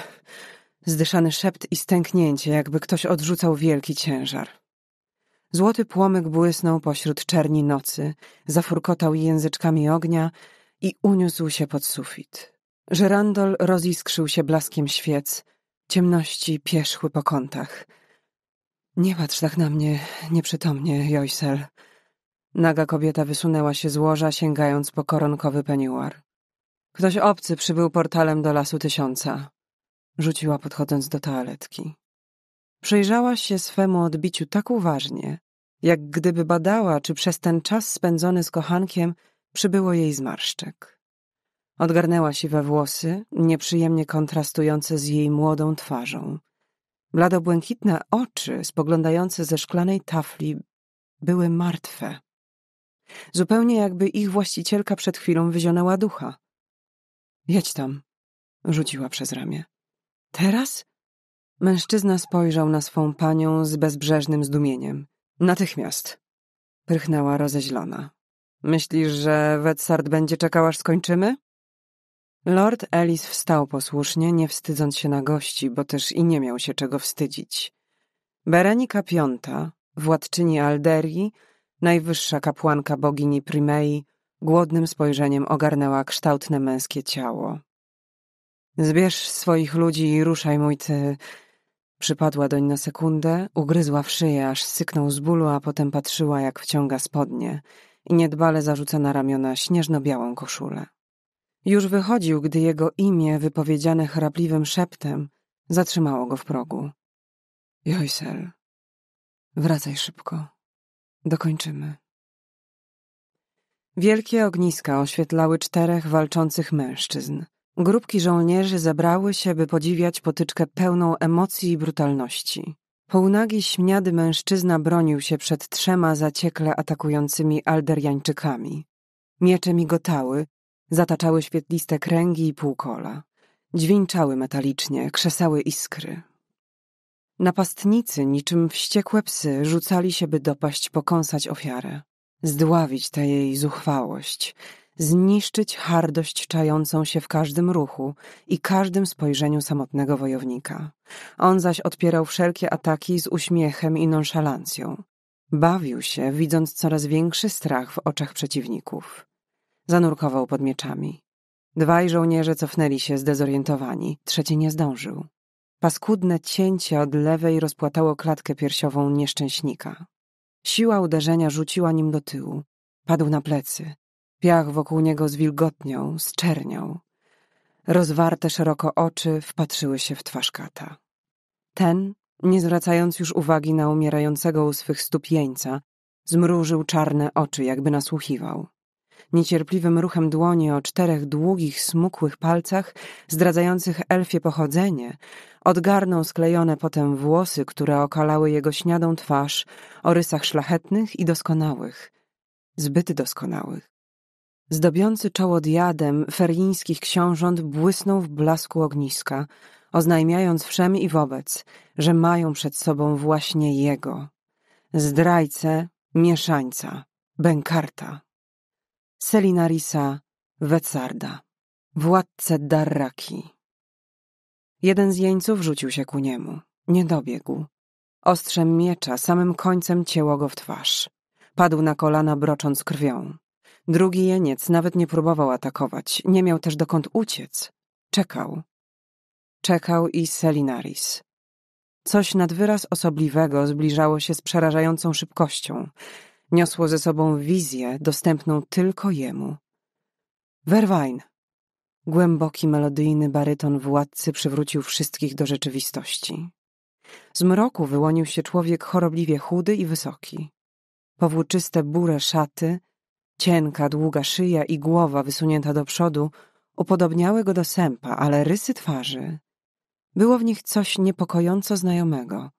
A: Zdyszany szept i stęknięcie, jakby ktoś odrzucał wielki ciężar. Złoty płomyk błysnął pośród czerni nocy, zafurkotał języczkami ognia i uniósł się pod sufit. Żerandol roziskrzył się blaskiem świec, ciemności pierzchły po kątach. Nie patrz tak na mnie, nieprzytomnie, Joysel. Naga kobieta wysunęła się z łoża, sięgając po koronkowy peniuar. Ktoś obcy przybył portalem do lasu tysiąca. Rzuciła podchodząc do toaletki. Przyjrzała się swemu odbiciu tak uważnie, jak gdyby badała, czy przez ten czas spędzony z kochankiem przybyło jej zmarszczek. Odgarnęła się we włosy, nieprzyjemnie kontrastujące z jej młodą twarzą. Blado-błękitne oczy, spoglądające ze szklanej tafli, były martwe zupełnie jakby ich właścicielka przed chwilą wyzionęła ducha. Jedź tam, rzuciła przez ramię. Teraz? Mężczyzna spojrzał na swą panią z bezbrzeżnym zdumieniem. Natychmiast, prychnęła rozeźlona. Myślisz, że Wetsard będzie czekał, aż skończymy? Lord Ellis wstał posłusznie, nie wstydząc się na gości, bo też i nie miał się czego wstydzić. Berenika Piąta, władczyni Alderii, Najwyższa kapłanka bogini Primei głodnym spojrzeniem ogarnęła kształtne męskie ciało. Zbierz swoich ludzi i ruszaj, mój ty. Przypadła doń na sekundę, ugryzła w szyję, aż syknął z bólu, a potem patrzyła, jak wciąga spodnie i niedbale zarzuca na ramiona śnieżno-białą koszulę. Już wychodził, gdy jego imię, wypowiedziane chrapliwym szeptem, zatrzymało go w progu. Jojsel, wracaj szybko. Dokończymy. Wielkie ogniska oświetlały czterech walczących mężczyzn. Grupki żołnierzy zebrały się, by podziwiać potyczkę pełną emocji i brutalności. Półnagi śmiady mężczyzna bronił się przed trzema zaciekle atakującymi alderjańczykami. Miecze migotały, zataczały świetliste kręgi i półkola. Dźwięczały metalicznie, krzesały iskry. Napastnicy, niczym wściekłe psy, rzucali się, by dopaść, pokąsać ofiarę, zdławić tę jej zuchwałość, zniszczyć hardość czającą się w każdym ruchu i każdym spojrzeniu samotnego wojownika. On zaś odpierał wszelkie ataki z uśmiechem i nonszalancją. Bawił się, widząc coraz większy strach w oczach przeciwników. Zanurkował pod mieczami. Dwaj żołnierze cofnęli się zdezorientowani, trzeci nie zdążył. Paskudne cięcie od lewej rozpłatało klatkę piersiową nieszczęśnika. Siła uderzenia rzuciła nim do tyłu. Padł na plecy. Piach wokół niego zwilgotniał, zczerniał. Rozwarte szeroko oczy wpatrzyły się w twarz kata. Ten, nie zwracając już uwagi na umierającego u swych stóp jeńca, zmrużył czarne oczy, jakby nasłuchiwał. Niecierpliwym ruchem dłoni o czterech długich, smukłych palcach, zdradzających elfie pochodzenie, odgarnął sklejone potem włosy, które okalały jego śniadą twarz o rysach szlachetnych i doskonałych, zbyt doskonałych. Zdobiący czoło diadem ferińskich książąt błysnął w blasku ogniska, oznajmiając wszem i wobec, że mają przed sobą właśnie jego. Zdrajcę, mieszańca, bękarta. Selinarisa Wecarda, władcę Darraki. Jeden z jeńców rzucił się ku niemu. Nie dobiegł. Ostrzem miecza samym końcem cięło go w twarz. Padł na kolana, brocząc krwią. Drugi jeniec nawet nie próbował atakować, nie miał też dokąd uciec. Czekał. Czekał i Selinaris. Coś nad wyraz osobliwego zbliżało się z przerażającą szybkością niosło ze sobą wizję dostępną tylko jemu. Werwein. Głęboki, melodyjny baryton władcy przywrócił wszystkich do rzeczywistości. Z mroku wyłonił się człowiek chorobliwie chudy i wysoki. Powłóczyste burę szaty, cienka, długa szyja i głowa wysunięta do przodu upodobniały go do sępa, ale rysy twarzy. Było w nich coś niepokojąco znajomego.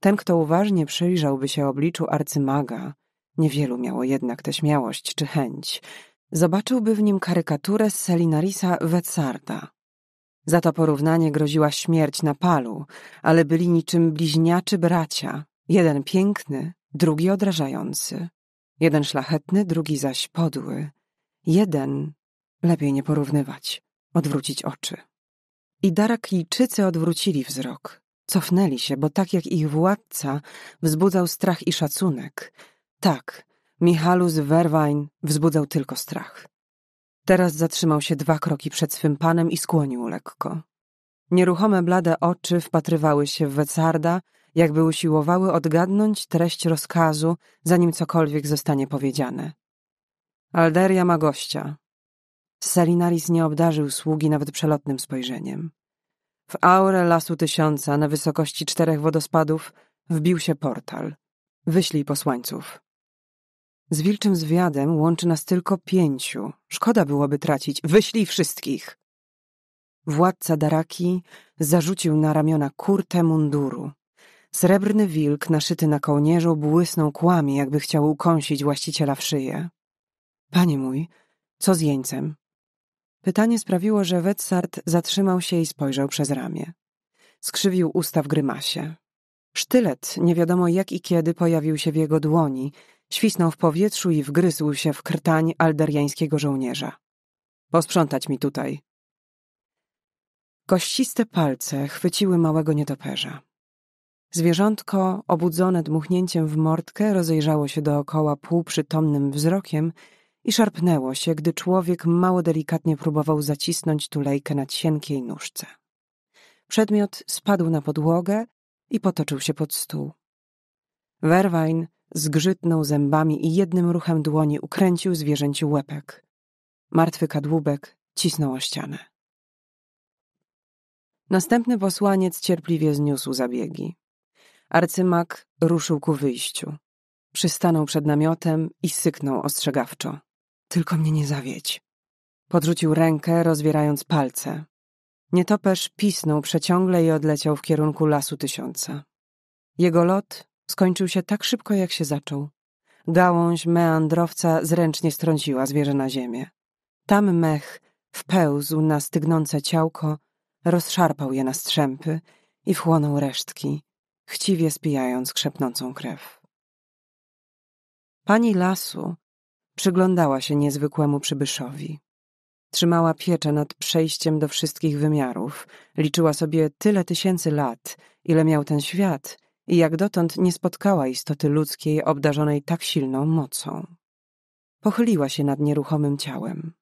A: Ten, kto uważnie przyjrzałby się obliczu arcymaga, Niewielu miało jednak tę śmiałość czy chęć. Zobaczyłby w nim karykaturę z Selinarisa Wetsarda. Za to porównanie groziła śmierć na palu, ale byli niczym bliźniaczy bracia. Jeden piękny, drugi odrażający. Jeden szlachetny, drugi zaś podły. Jeden lepiej nie porównywać, odwrócić oczy. I Darakijczycy odwrócili wzrok. Cofnęli się, bo tak jak ich władca wzbudzał strach i szacunek – tak, Michalus Verwein wzbudzał tylko strach. Teraz zatrzymał się dwa kroki przed swym panem i skłonił lekko. Nieruchome blade oczy wpatrywały się w Wecarda, jakby usiłowały odgadnąć treść rozkazu, zanim cokolwiek zostanie powiedziane. Alderia ma gościa. Salinaris nie obdarzył sługi nawet przelotnym spojrzeniem. W aurę lasu tysiąca na wysokości czterech wodospadów wbił się portal. Wyślij posłańców. Z wilczym zwiadem łączy nas tylko pięciu. Szkoda byłoby tracić. Wyślij wszystkich! Władca Daraki zarzucił na ramiona kurtę munduru. Srebrny wilk naszyty na kołnierzu błysnął kłami, jakby chciał ukąsić właściciela w szyję. Panie mój, co z jeńcem? Pytanie sprawiło, że Wetzart zatrzymał się i spojrzał przez ramię. Skrzywił usta w grymasie. Sztylet, nie wiadomo jak i kiedy, pojawił się w jego dłoni, Świsnął w powietrzu i wgryzł się w krtań alderiańskiego żołnierza. Posprzątać mi tutaj. Kościste palce chwyciły małego nietoperza. Zwierzątko, obudzone dmuchnięciem w mordkę, rozejrzało się dookoła półprzytomnym wzrokiem i szarpnęło się, gdy człowiek mało delikatnie próbował zacisnąć tulejkę na cienkiej nóżce. Przedmiot spadł na podłogę i potoczył się pod stół. Werwein Zgrzytnął zębami i jednym ruchem dłoni ukręcił zwierzęciu łepek. Martwy kadłubek cisnął o ścianę. Następny posłaniec cierpliwie zniósł zabiegi. Arcymak ruszył ku wyjściu. Przystanął przed namiotem i syknął ostrzegawczo. Tylko mnie nie zawiedź. Podrzucił rękę, rozwierając palce. Nietoperz pisnął przeciągle i odleciał w kierunku lasu tysiąca. Jego lot Skończył się tak szybko, jak się zaczął. Gałąź meandrowca zręcznie strąciła zwierzę na ziemię. Tam mech wpełzł na stygnące ciałko, rozszarpał je na strzępy i wchłonął resztki, chciwie spijając krzepnącą krew. Pani lasu przyglądała się niezwykłemu przybyszowi. Trzymała pieczę nad przejściem do wszystkich wymiarów, liczyła sobie tyle tysięcy lat, ile miał ten świat i jak dotąd nie spotkała istoty ludzkiej obdarzonej tak silną mocą. Pochyliła się nad nieruchomym ciałem.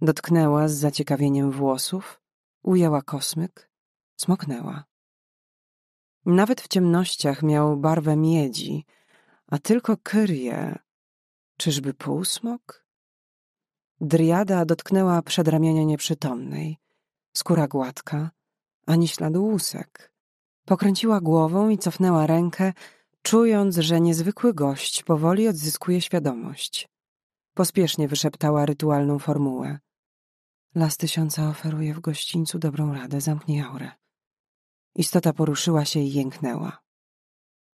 A: Dotknęła z zaciekawieniem włosów, ujęła kosmyk, smoknęła. Nawet w ciemnościach miał barwę miedzi, a tylko kryje. Czyżby półsmok? Driada dotknęła przedramienia nieprzytomnej. Skóra gładka, ani śladu łusek. Pokręciła głową i cofnęła rękę, czując, że niezwykły gość powoli odzyskuje świadomość. Pospiesznie wyszeptała rytualną formułę. Las tysiąca oferuje w gościńcu dobrą radę, zamknij aurę. Istota poruszyła się i jęknęła.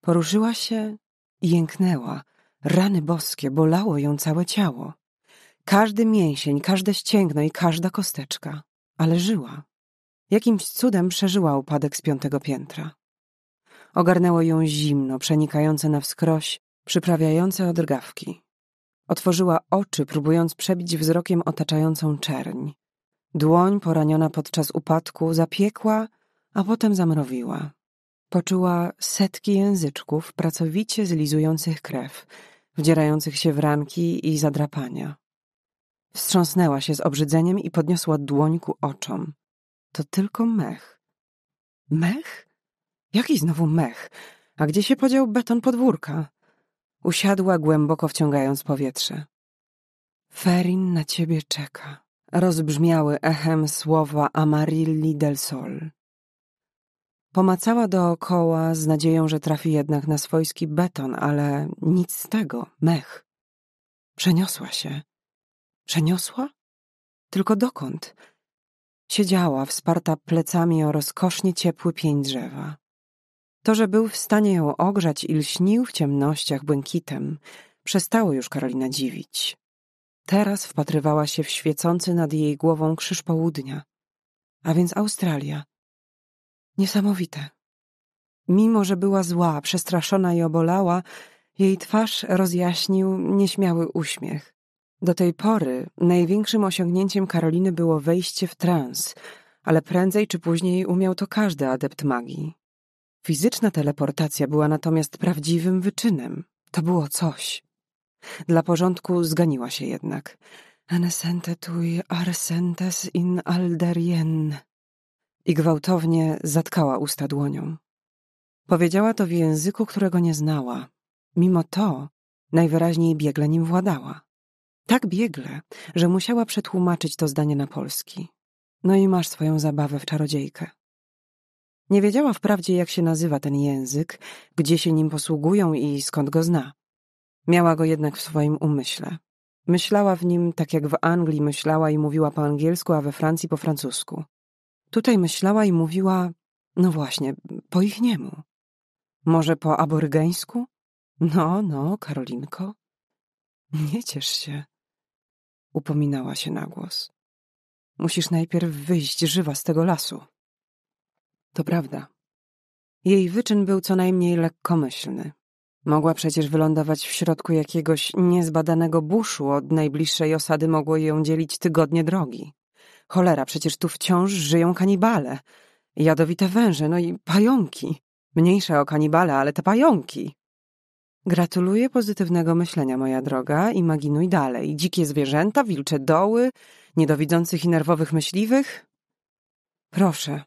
A: Poruszyła się i jęknęła. Rany boskie bolało ją całe ciało. Każdy mięsień, każde ścięgno i każda kosteczka. Ale żyła. Jakimś cudem przeżyła upadek z piątego piętra. Ogarnęło ją zimno, przenikające na wskroś, przyprawiające odrgawki. Otworzyła oczy, próbując przebić wzrokiem otaczającą czerń. Dłoń poraniona podczas upadku zapiekła, a potem zamrowiła. Poczuła setki języczków pracowicie zlizujących krew, wdzierających się w ranki i zadrapania. Wstrząsnęła się z obrzydzeniem i podniosła dłoń ku oczom. To tylko mech. Mech? Jaki znowu mech? A gdzie się podział beton podwórka? Usiadła głęboko wciągając powietrze. Ferin na ciebie czeka. Rozbrzmiały echem słowa Amarilli del Sol. Pomacała dookoła z nadzieją, że trafi jednak na swojski beton, ale nic z tego, mech. Przeniosła się. Przeniosła? Tylko dokąd? Siedziała, wsparta plecami o rozkosznie ciepły pień drzewa. To, że był w stanie ją ogrzać i lśnił w ciemnościach błękitem, przestało już Karolina dziwić. Teraz wpatrywała się w świecący nad jej głową krzyż południa, a więc Australia. Niesamowite. Mimo, że była zła, przestraszona i obolała, jej twarz rozjaśnił nieśmiały uśmiech. Do tej pory największym osiągnięciem Karoliny było wejście w trans, ale prędzej czy później umiał to każdy adept magii. Fizyczna teleportacja była natomiast prawdziwym wyczynem. To było coś. Dla porządku zganiła się jednak. Enesente tui arsentes in alderien. I gwałtownie zatkała usta dłonią. Powiedziała to w języku, którego nie znała. Mimo to najwyraźniej biegle nim władała. Tak biegle, że musiała przetłumaczyć to zdanie na polski. No i masz swoją zabawę w czarodziejkę. Nie wiedziała wprawdzie, jak się nazywa ten język, gdzie się nim posługują i skąd go zna. Miała go jednak w swoim umyśle. Myślała w nim tak jak w Anglii myślała i mówiła po angielsku, a we Francji po francusku. Tutaj myślała i mówiła, no właśnie, po ich niemu. Może po aborygeńsku? No, no, Karolinko. Nie ciesz się upominała się na głos. Musisz najpierw wyjść żywa z tego lasu. To prawda. Jej wyczyn był co najmniej lekkomyślny. Mogła przecież wylądować w środku jakiegoś niezbadanego buszu, od najbliższej osady mogło ją dzielić tygodnie drogi. Cholera, przecież tu wciąż żyją kanibale, jadowite węże, no i pająki. Mniejsza o kanibale, ale te pająki. Gratuluję pozytywnego myślenia, moja droga. Imaginuj dalej. Dzikie zwierzęta, wilcze doły, niedowidzących i nerwowych myśliwych. Proszę,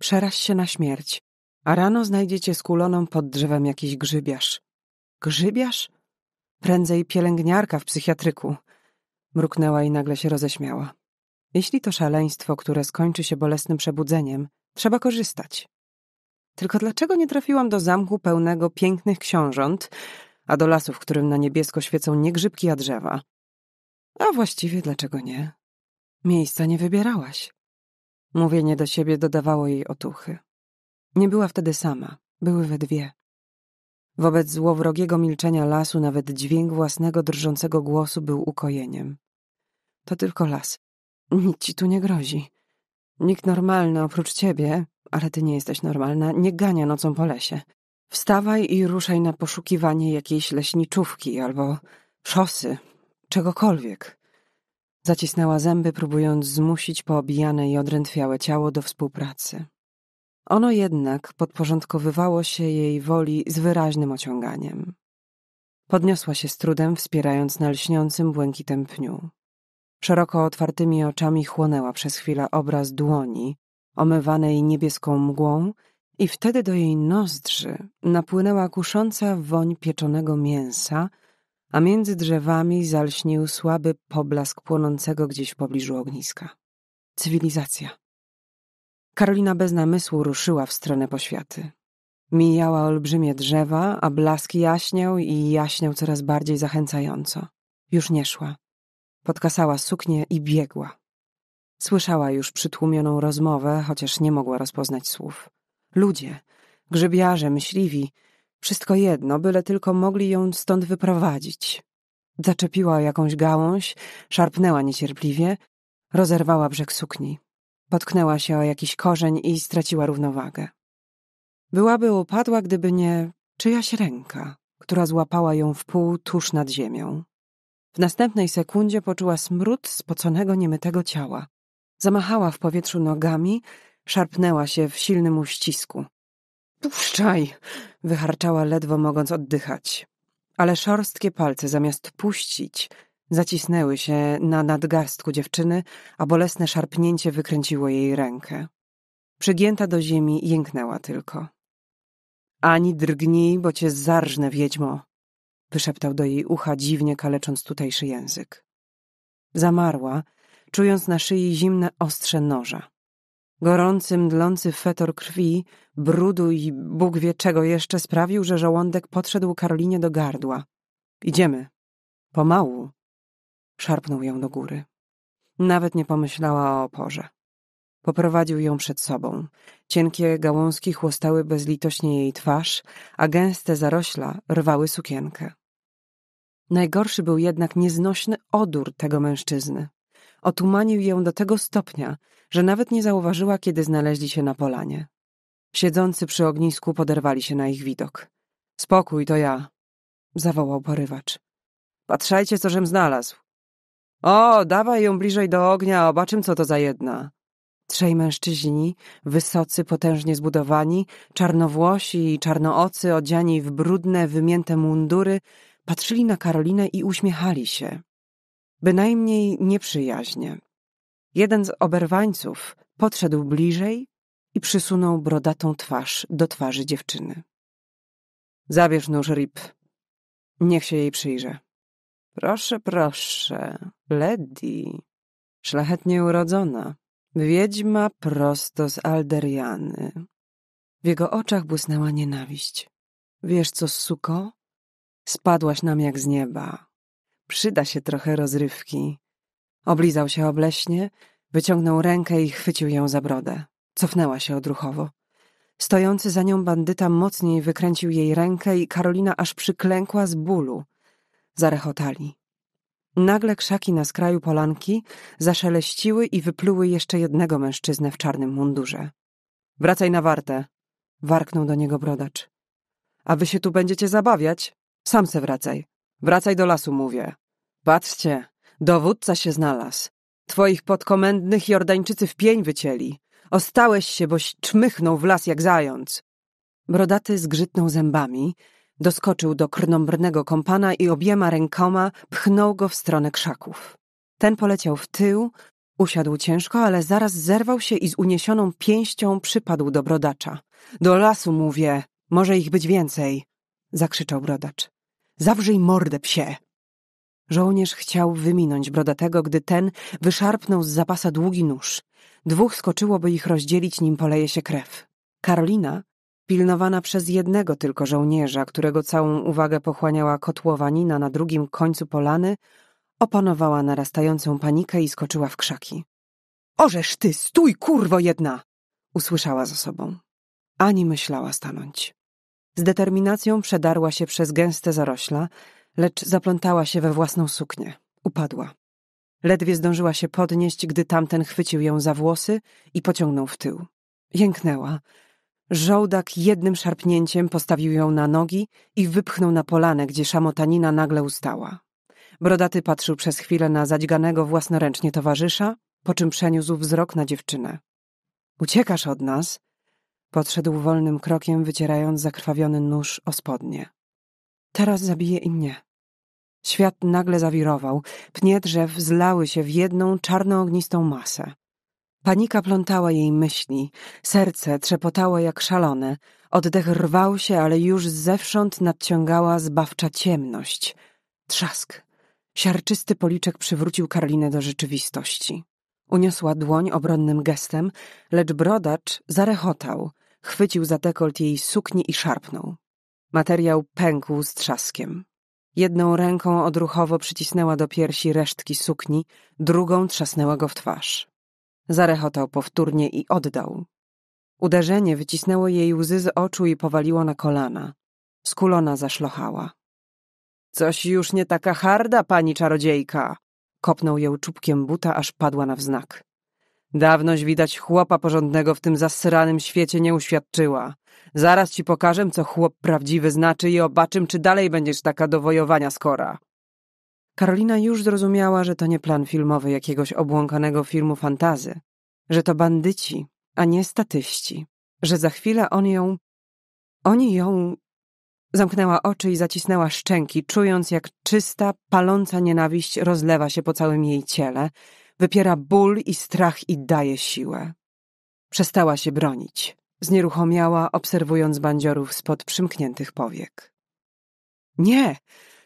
A: przeraź się na śmierć, a rano znajdziecie skuloną pod drzewem jakiś grzybiarz. Grzybiarz? Prędzej pielęgniarka w psychiatryku. Mruknęła i nagle się roześmiała. Jeśli to szaleństwo, które skończy się bolesnym przebudzeniem, trzeba korzystać. Tylko dlaczego nie trafiłam do zamku pełnego pięknych książąt, a do lasu, w którym na niebiesko świecą niegrzybki a drzewa? A właściwie dlaczego nie? Miejsca nie wybierałaś. Mówienie do siebie dodawało jej otuchy. Nie była wtedy sama, były we dwie. Wobec złowrogiego milczenia lasu nawet dźwięk własnego drżącego głosu był ukojeniem. To tylko las. Nic ci tu nie grozi. Nikt normalny oprócz ciebie, ale ty nie jesteś normalna, nie gania nocą po lesie. Wstawaj i ruszaj na poszukiwanie jakiejś leśniczówki albo szosy, czegokolwiek. Zacisnęła zęby, próbując zmusić poobijane i odrętwiałe ciało do współpracy. Ono jednak podporządkowywało się jej woli z wyraźnym ociąganiem. Podniosła się z trudem, wspierając na lśniącym błękitem pniu. Szeroko otwartymi oczami chłonęła przez chwilę obraz dłoni, omywanej niebieską mgłą, i wtedy do jej nozdrzy napłynęła kusząca woń pieczonego mięsa, a między drzewami zalśnił słaby poblask płonącego gdzieś w pobliżu ogniska. Cywilizacja. Karolina bez namysłu ruszyła w stronę poświaty. Mijała olbrzymie drzewa, a blask jaśniał i jaśniał coraz bardziej zachęcająco. Już nie szła. Podkasała suknię i biegła. Słyszała już przytłumioną rozmowę, chociaż nie mogła rozpoznać słów. Ludzie, grzybiarze, myśliwi, wszystko jedno, byle tylko mogli ją stąd wyprowadzić. Zaczepiła jakąś gałąź, szarpnęła niecierpliwie, rozerwała brzeg sukni. Potknęła się o jakiś korzeń i straciła równowagę. Byłaby upadła, gdyby nie czyjaś ręka, która złapała ją w pół tuż nad ziemią. W następnej sekundzie poczuła smród spoconego, niemytego ciała. Zamachała w powietrzu nogami, szarpnęła się w silnym uścisku. Puszczaj! wycharczała ledwo mogąc oddychać. Ale szorstkie palce zamiast puścić, zacisnęły się na nadgarstku dziewczyny, a bolesne szarpnięcie wykręciło jej rękę. Przygięta do ziemi jęknęła tylko. Ani drgnij, bo cię zarżnę, wiedźmo! wyszeptał do jej ucha, dziwnie kalecząc tutejszy język. Zamarła, czując na szyi zimne ostrze noża. Gorący, mdlący fetor krwi, brudu i Bóg wie czego jeszcze sprawił, że żołądek podszedł Karolinie do gardła. Idziemy. Pomału. Szarpnął ją do góry. Nawet nie pomyślała o oporze. Poprowadził ją przed sobą. Cienkie gałązki chłostały bezlitośnie jej twarz, a gęste zarośla rwały sukienkę. Najgorszy był jednak nieznośny odór tego mężczyzny. Otumanił ją do tego stopnia, że nawet nie zauważyła, kiedy znaleźli się na polanie. Siedzący przy ognisku poderwali się na ich widok. Spokój, to ja, zawołał porywacz. Patrzajcie, co żem znalazł. O, dawaj ją bliżej do ognia, obaczym, co to za jedna. Trzej mężczyźni, wysocy, potężnie zbudowani, czarnowłosi i czarnoocy, odziani w brudne, wymięte mundury, patrzyli na Karolinę i uśmiechali się. Bynajmniej nieprzyjaźnie. Jeden z oberwańców podszedł bliżej i przysunął brodatą twarz do twarzy dziewczyny. Zabierz nóż, Rip. Niech się jej przyjrze. Proszę, proszę, lady, szlachetnie urodzona. Wiedźma prosto z Alderiany. W jego oczach błysnęła nienawiść. Wiesz co, suko? Spadłaś nam jak z nieba. Przyda się trochę rozrywki. Oblizał się obleśnie, wyciągnął rękę i chwycił ją za brodę. Cofnęła się odruchowo. Stojący za nią bandyta mocniej wykręcił jej rękę i Karolina aż przyklękła z bólu. Zarechotali. Nagle krzaki na skraju polanki zaszeleściły i wypluły jeszcze jednego mężczyznę w czarnym mundurze. Wracaj na wartę, warknął do niego brodacz. A wy się tu będziecie zabawiać? Sam se wracaj. Wracaj do lasu, mówię. Patrzcie, dowódca się znalazł. Twoich podkomendnych Jordańczycy w pień wycięli. Ostałeś się, boś czmychnął w las jak zając. Brodaty zgrzytnął zębami Doskoczył do krnąbrnego kompana i obiema rękoma pchnął go w stronę krzaków. Ten poleciał w tył, usiadł ciężko, ale zaraz zerwał się i z uniesioną pięścią przypadł do brodacza. Do lasu mówię, może ich być więcej, zakrzyczał brodacz. Zawrzyj mordę, psie! Żołnierz chciał wyminąć brodatego, gdy ten wyszarpnął z zapasa długi nóż. Dwóch skoczyło, by ich rozdzielić, nim poleje się krew. Karolina pilnowana przez jednego tylko żołnierza, którego całą uwagę pochłaniała kotłowanina na drugim końcu polany, opanowała narastającą panikę i skoczyła w krzaki. Orzesz ty, stój, kurwo jedna! usłyszała za sobą. Ani myślała stanąć. Z determinacją przedarła się przez gęste zarośla, lecz zaplątała się we własną suknię. Upadła. Ledwie zdążyła się podnieść, gdy tamten chwycił ją za włosy i pociągnął w tył. Jęknęła, Żołdak jednym szarpnięciem postawił ją na nogi i wypchnął na polanę, gdzie szamotanina nagle ustała. Brodaty patrzył przez chwilę na zadźganego własnoręcznie towarzysza, po czym przeniósł wzrok na dziewczynę. Uciekasz od nas? Podszedł wolnym krokiem, wycierając zakrwawiony nóż o spodnie. Teraz zabije i mnie. Świat nagle zawirował. Pnie drzew zlały się w jedną czarno-ognistą masę. Panika plątała jej myśli, serce trzepotało jak szalone, oddech rwał się, ale już zewsząd nadciągała zbawcza ciemność. Trzask. Siarczysty policzek przywrócił Karolinę do rzeczywistości. Uniosła dłoń obronnym gestem, lecz brodacz zarechotał, chwycił za dekolt jej sukni i szarpnął. Materiał pękł z trzaskiem. Jedną ręką odruchowo przycisnęła do piersi resztki sukni, drugą trzasnęła go w twarz. Zarechotał powtórnie i oddał. Uderzenie wycisnęło jej łzy z oczu i powaliło na kolana. Skulona zaszlochała. Coś już nie taka harda, pani czarodziejka! Kopnął ją czubkiem buta, aż padła na wznak. Dawnoś widać chłopa porządnego w tym zasranym świecie nie uświadczyła. Zaraz ci pokażę, co chłop prawdziwy znaczy i obaczym, czy dalej będziesz taka do wojowania skora. Karolina już zrozumiała, że to nie plan filmowy jakiegoś obłąkanego filmu fantazy, że to bandyci, a nie statyści, że za chwilę on ją. Oni ją. Zamknęła oczy i zacisnęła szczęki, czując jak czysta, paląca nienawiść rozlewa się po całym jej ciele, wypiera ból i strach i daje siłę. Przestała się bronić. Znieruchomiała, obserwując bandziorów spod przymkniętych powiek. Nie,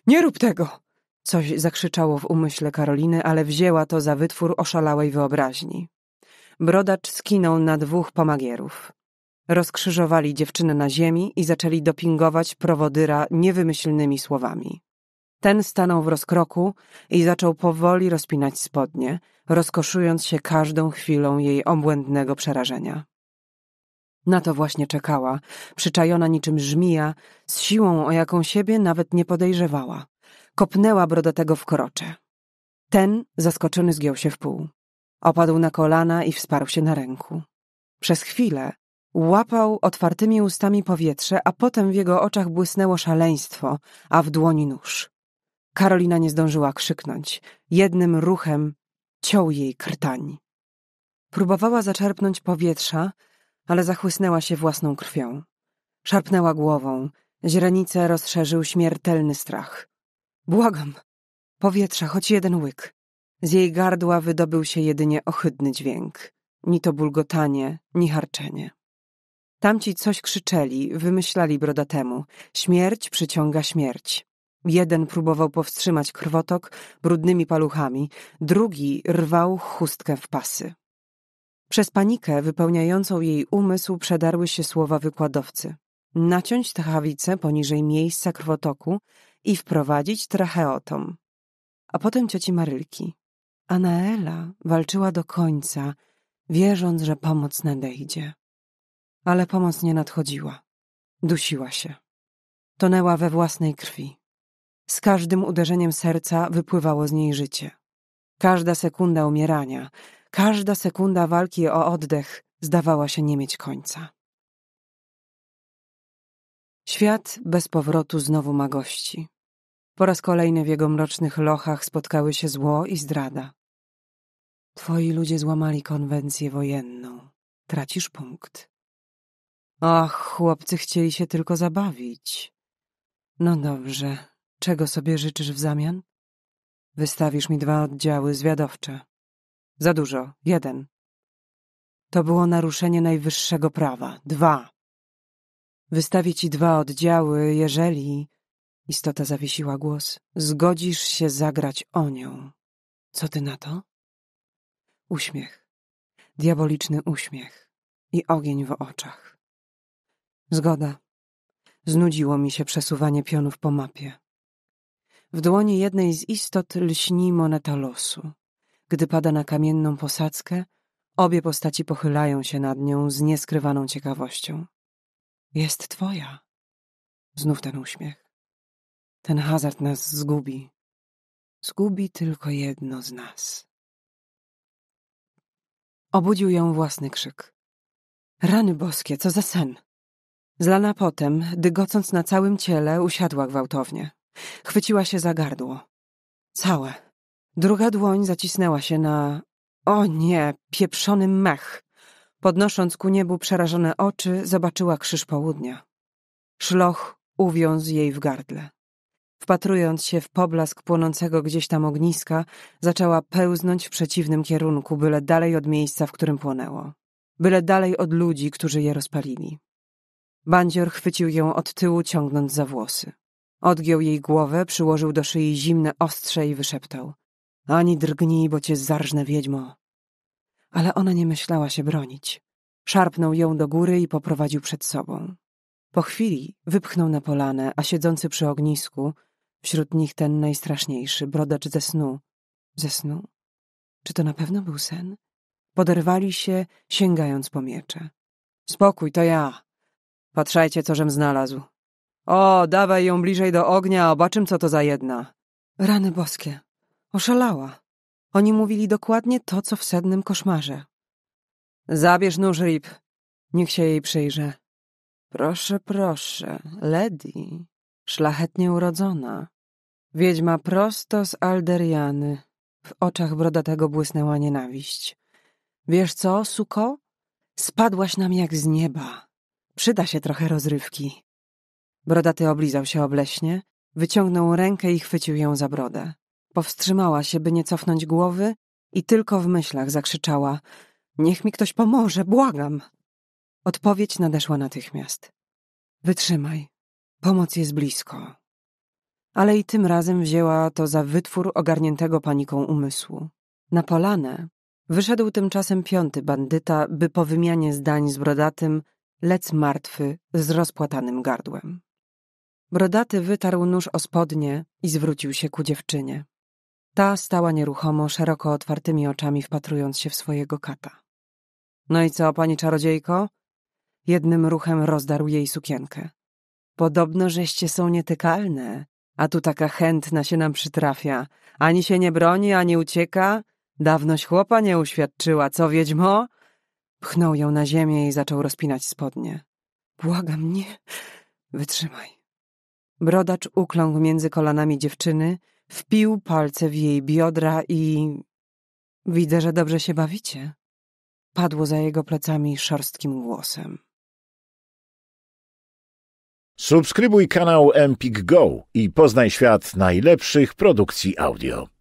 A: nie rób tego! Coś zakrzyczało w umyśle Karoliny, ale wzięła to za wytwór oszalałej wyobraźni. Brodacz skinął na dwóch pomagierów. Rozkrzyżowali dziewczynę na ziemi i zaczęli dopingować prowodyra niewymyślnymi słowami. Ten stanął w rozkroku i zaczął powoli rozpinać spodnie, rozkoszując się każdą chwilą jej obłędnego przerażenia. Na to właśnie czekała, przyczajona niczym żmija, z siłą, o jaką siebie nawet nie podejrzewała. Kopnęła brodatego w krocze. Ten, zaskoczony, zgiął się w pół. Opadł na kolana i wsparł się na ręku. Przez chwilę łapał otwartymi ustami powietrze, a potem w jego oczach błysnęło szaleństwo, a w dłoni nóż. Karolina nie zdążyła krzyknąć. Jednym ruchem ciął jej krtań. Próbowała zaczerpnąć powietrza, ale zachłysnęła się własną krwią. Szarpnęła głową. Źrenice rozszerzył śmiertelny strach. Błagam. Powietrza, choć jeden łyk. Z jej gardła wydobył się jedynie ohydny dźwięk. Ni to bulgotanie, ni harczenie. Tamci coś krzyczeli, wymyślali brodatemu. Śmierć przyciąga śmierć. Jeden próbował powstrzymać krwotok brudnymi paluchami, drugi rwał chustkę w pasy. Przez panikę wypełniającą jej umysł przedarły się słowa wykładowcy. Naciąć tachawicę poniżej miejsca krwotoku, i wprowadzić tracheotom. A potem cioci Marylki. Anaela walczyła do końca, wierząc, że pomoc nadejdzie. Ale pomoc nie nadchodziła. Dusiła się. Tonęła we własnej krwi. Z każdym uderzeniem serca wypływało z niej życie. Każda sekunda umierania, każda sekunda walki o oddech zdawała się nie mieć końca. Świat bez powrotu znowu ma gości. Po raz kolejny w jego mrocznych lochach spotkały się zło i zdrada. Twoi ludzie złamali konwencję wojenną. Tracisz punkt. Ach, chłopcy chcieli się tylko zabawić. No dobrze. Czego sobie życzysz w zamian? Wystawisz mi dwa oddziały zwiadowcze. Za dużo. Jeden. To było naruszenie najwyższego prawa. Dwa. Wystawię ci dwa oddziały, jeżeli... Istota zawiesiła głos. Zgodzisz się zagrać o nią. Co ty na to? Uśmiech. Diaboliczny uśmiech. I ogień w oczach. Zgoda. Znudziło mi się przesuwanie pionów po mapie. W dłoni jednej z istot lśni moneta losu. Gdy pada na kamienną posadzkę, obie postaci pochylają się nad nią z nieskrywaną ciekawością. Jest twoja. Znów ten uśmiech. Ten hazard nas zgubi. Zgubi tylko jedno z nas. Obudził ją własny krzyk. Rany boskie, co za sen! Zlana potem, dygocąc na całym ciele, usiadła gwałtownie. Chwyciła się za gardło. Całe. Druga dłoń zacisnęła się na... O nie, pieprzony mech! Podnosząc ku niebu przerażone oczy, zobaczyła krzyż południa. Szloch uwiązł jej w gardle. Wpatrując się w poblask płonącego gdzieś tam ogniska, zaczęła pełznąć w przeciwnym kierunku, byle dalej od miejsca, w którym płonęło. Byle dalej od ludzi, którzy je rozpalili. Bandzior chwycił ją od tyłu, ciągnąc za włosy. Odgiął jej głowę, przyłożył do szyi zimne ostrze i wyszeptał. Ani drgnij, bo cię zarżnę, wiedźmo ale ona nie myślała się bronić. Szarpnął ją do góry i poprowadził przed sobą. Po chwili wypchnął na polanę, a siedzący przy ognisku, wśród nich ten najstraszniejszy, brodacz ze snu. Ze snu? Czy to na pewno był sen? Poderwali się, sięgając po miecze. Spokój, to ja. Patrzajcie, żem znalazł. O, dawaj ją bliżej do ognia, obaczym, co to za jedna. Rany boskie. Oszalała. Oni mówili dokładnie to, co w sednym koszmarze. Zabierz nóż, Rip. Niech się jej przyjrze. Proszę, proszę, Lady, szlachetnie urodzona. Wiedźma prosto z Alderiany. W oczach brodatego błysnęła nienawiść. Wiesz co, suko? Spadłaś nam jak z nieba. Przyda się trochę rozrywki. Brodaty oblizał się obleśnie, wyciągnął rękę i chwycił ją za brodę. Powstrzymała się, by nie cofnąć głowy i tylko w myślach zakrzyczała Niech mi ktoś pomoże, błagam. Odpowiedź nadeszła natychmiast. Wytrzymaj. Pomoc jest blisko. Ale i tym razem wzięła to za wytwór ogarniętego paniką umysłu. Na polanę wyszedł tymczasem piąty bandyta, by po wymianie zdań z brodatym lec martwy z rozpłatanym gardłem. Brodaty wytarł nóż o spodnie i zwrócił się ku dziewczynie. Ta stała nieruchomo, szeroko otwartymi oczami wpatrując się w swojego kata. No i co, pani czarodziejko? Jednym ruchem rozdarł jej sukienkę. Podobno żeście są nietykalne, a tu taka chętna się nam przytrafia. Ani się nie broni, ani ucieka. Dawnoś chłopa nie uświadczyła, co wiedźmo? Pchnął ją na ziemię i zaczął rozpinać spodnie. Błagam, nie. Wytrzymaj. Brodacz ukląkł między kolanami dziewczyny Wpił palce w jej biodra i... Widzę, że dobrze się bawicie. Padło za jego plecami szorstkim głosem. Subskrybuj kanał Empik Go i poznaj świat najlepszych produkcji audio.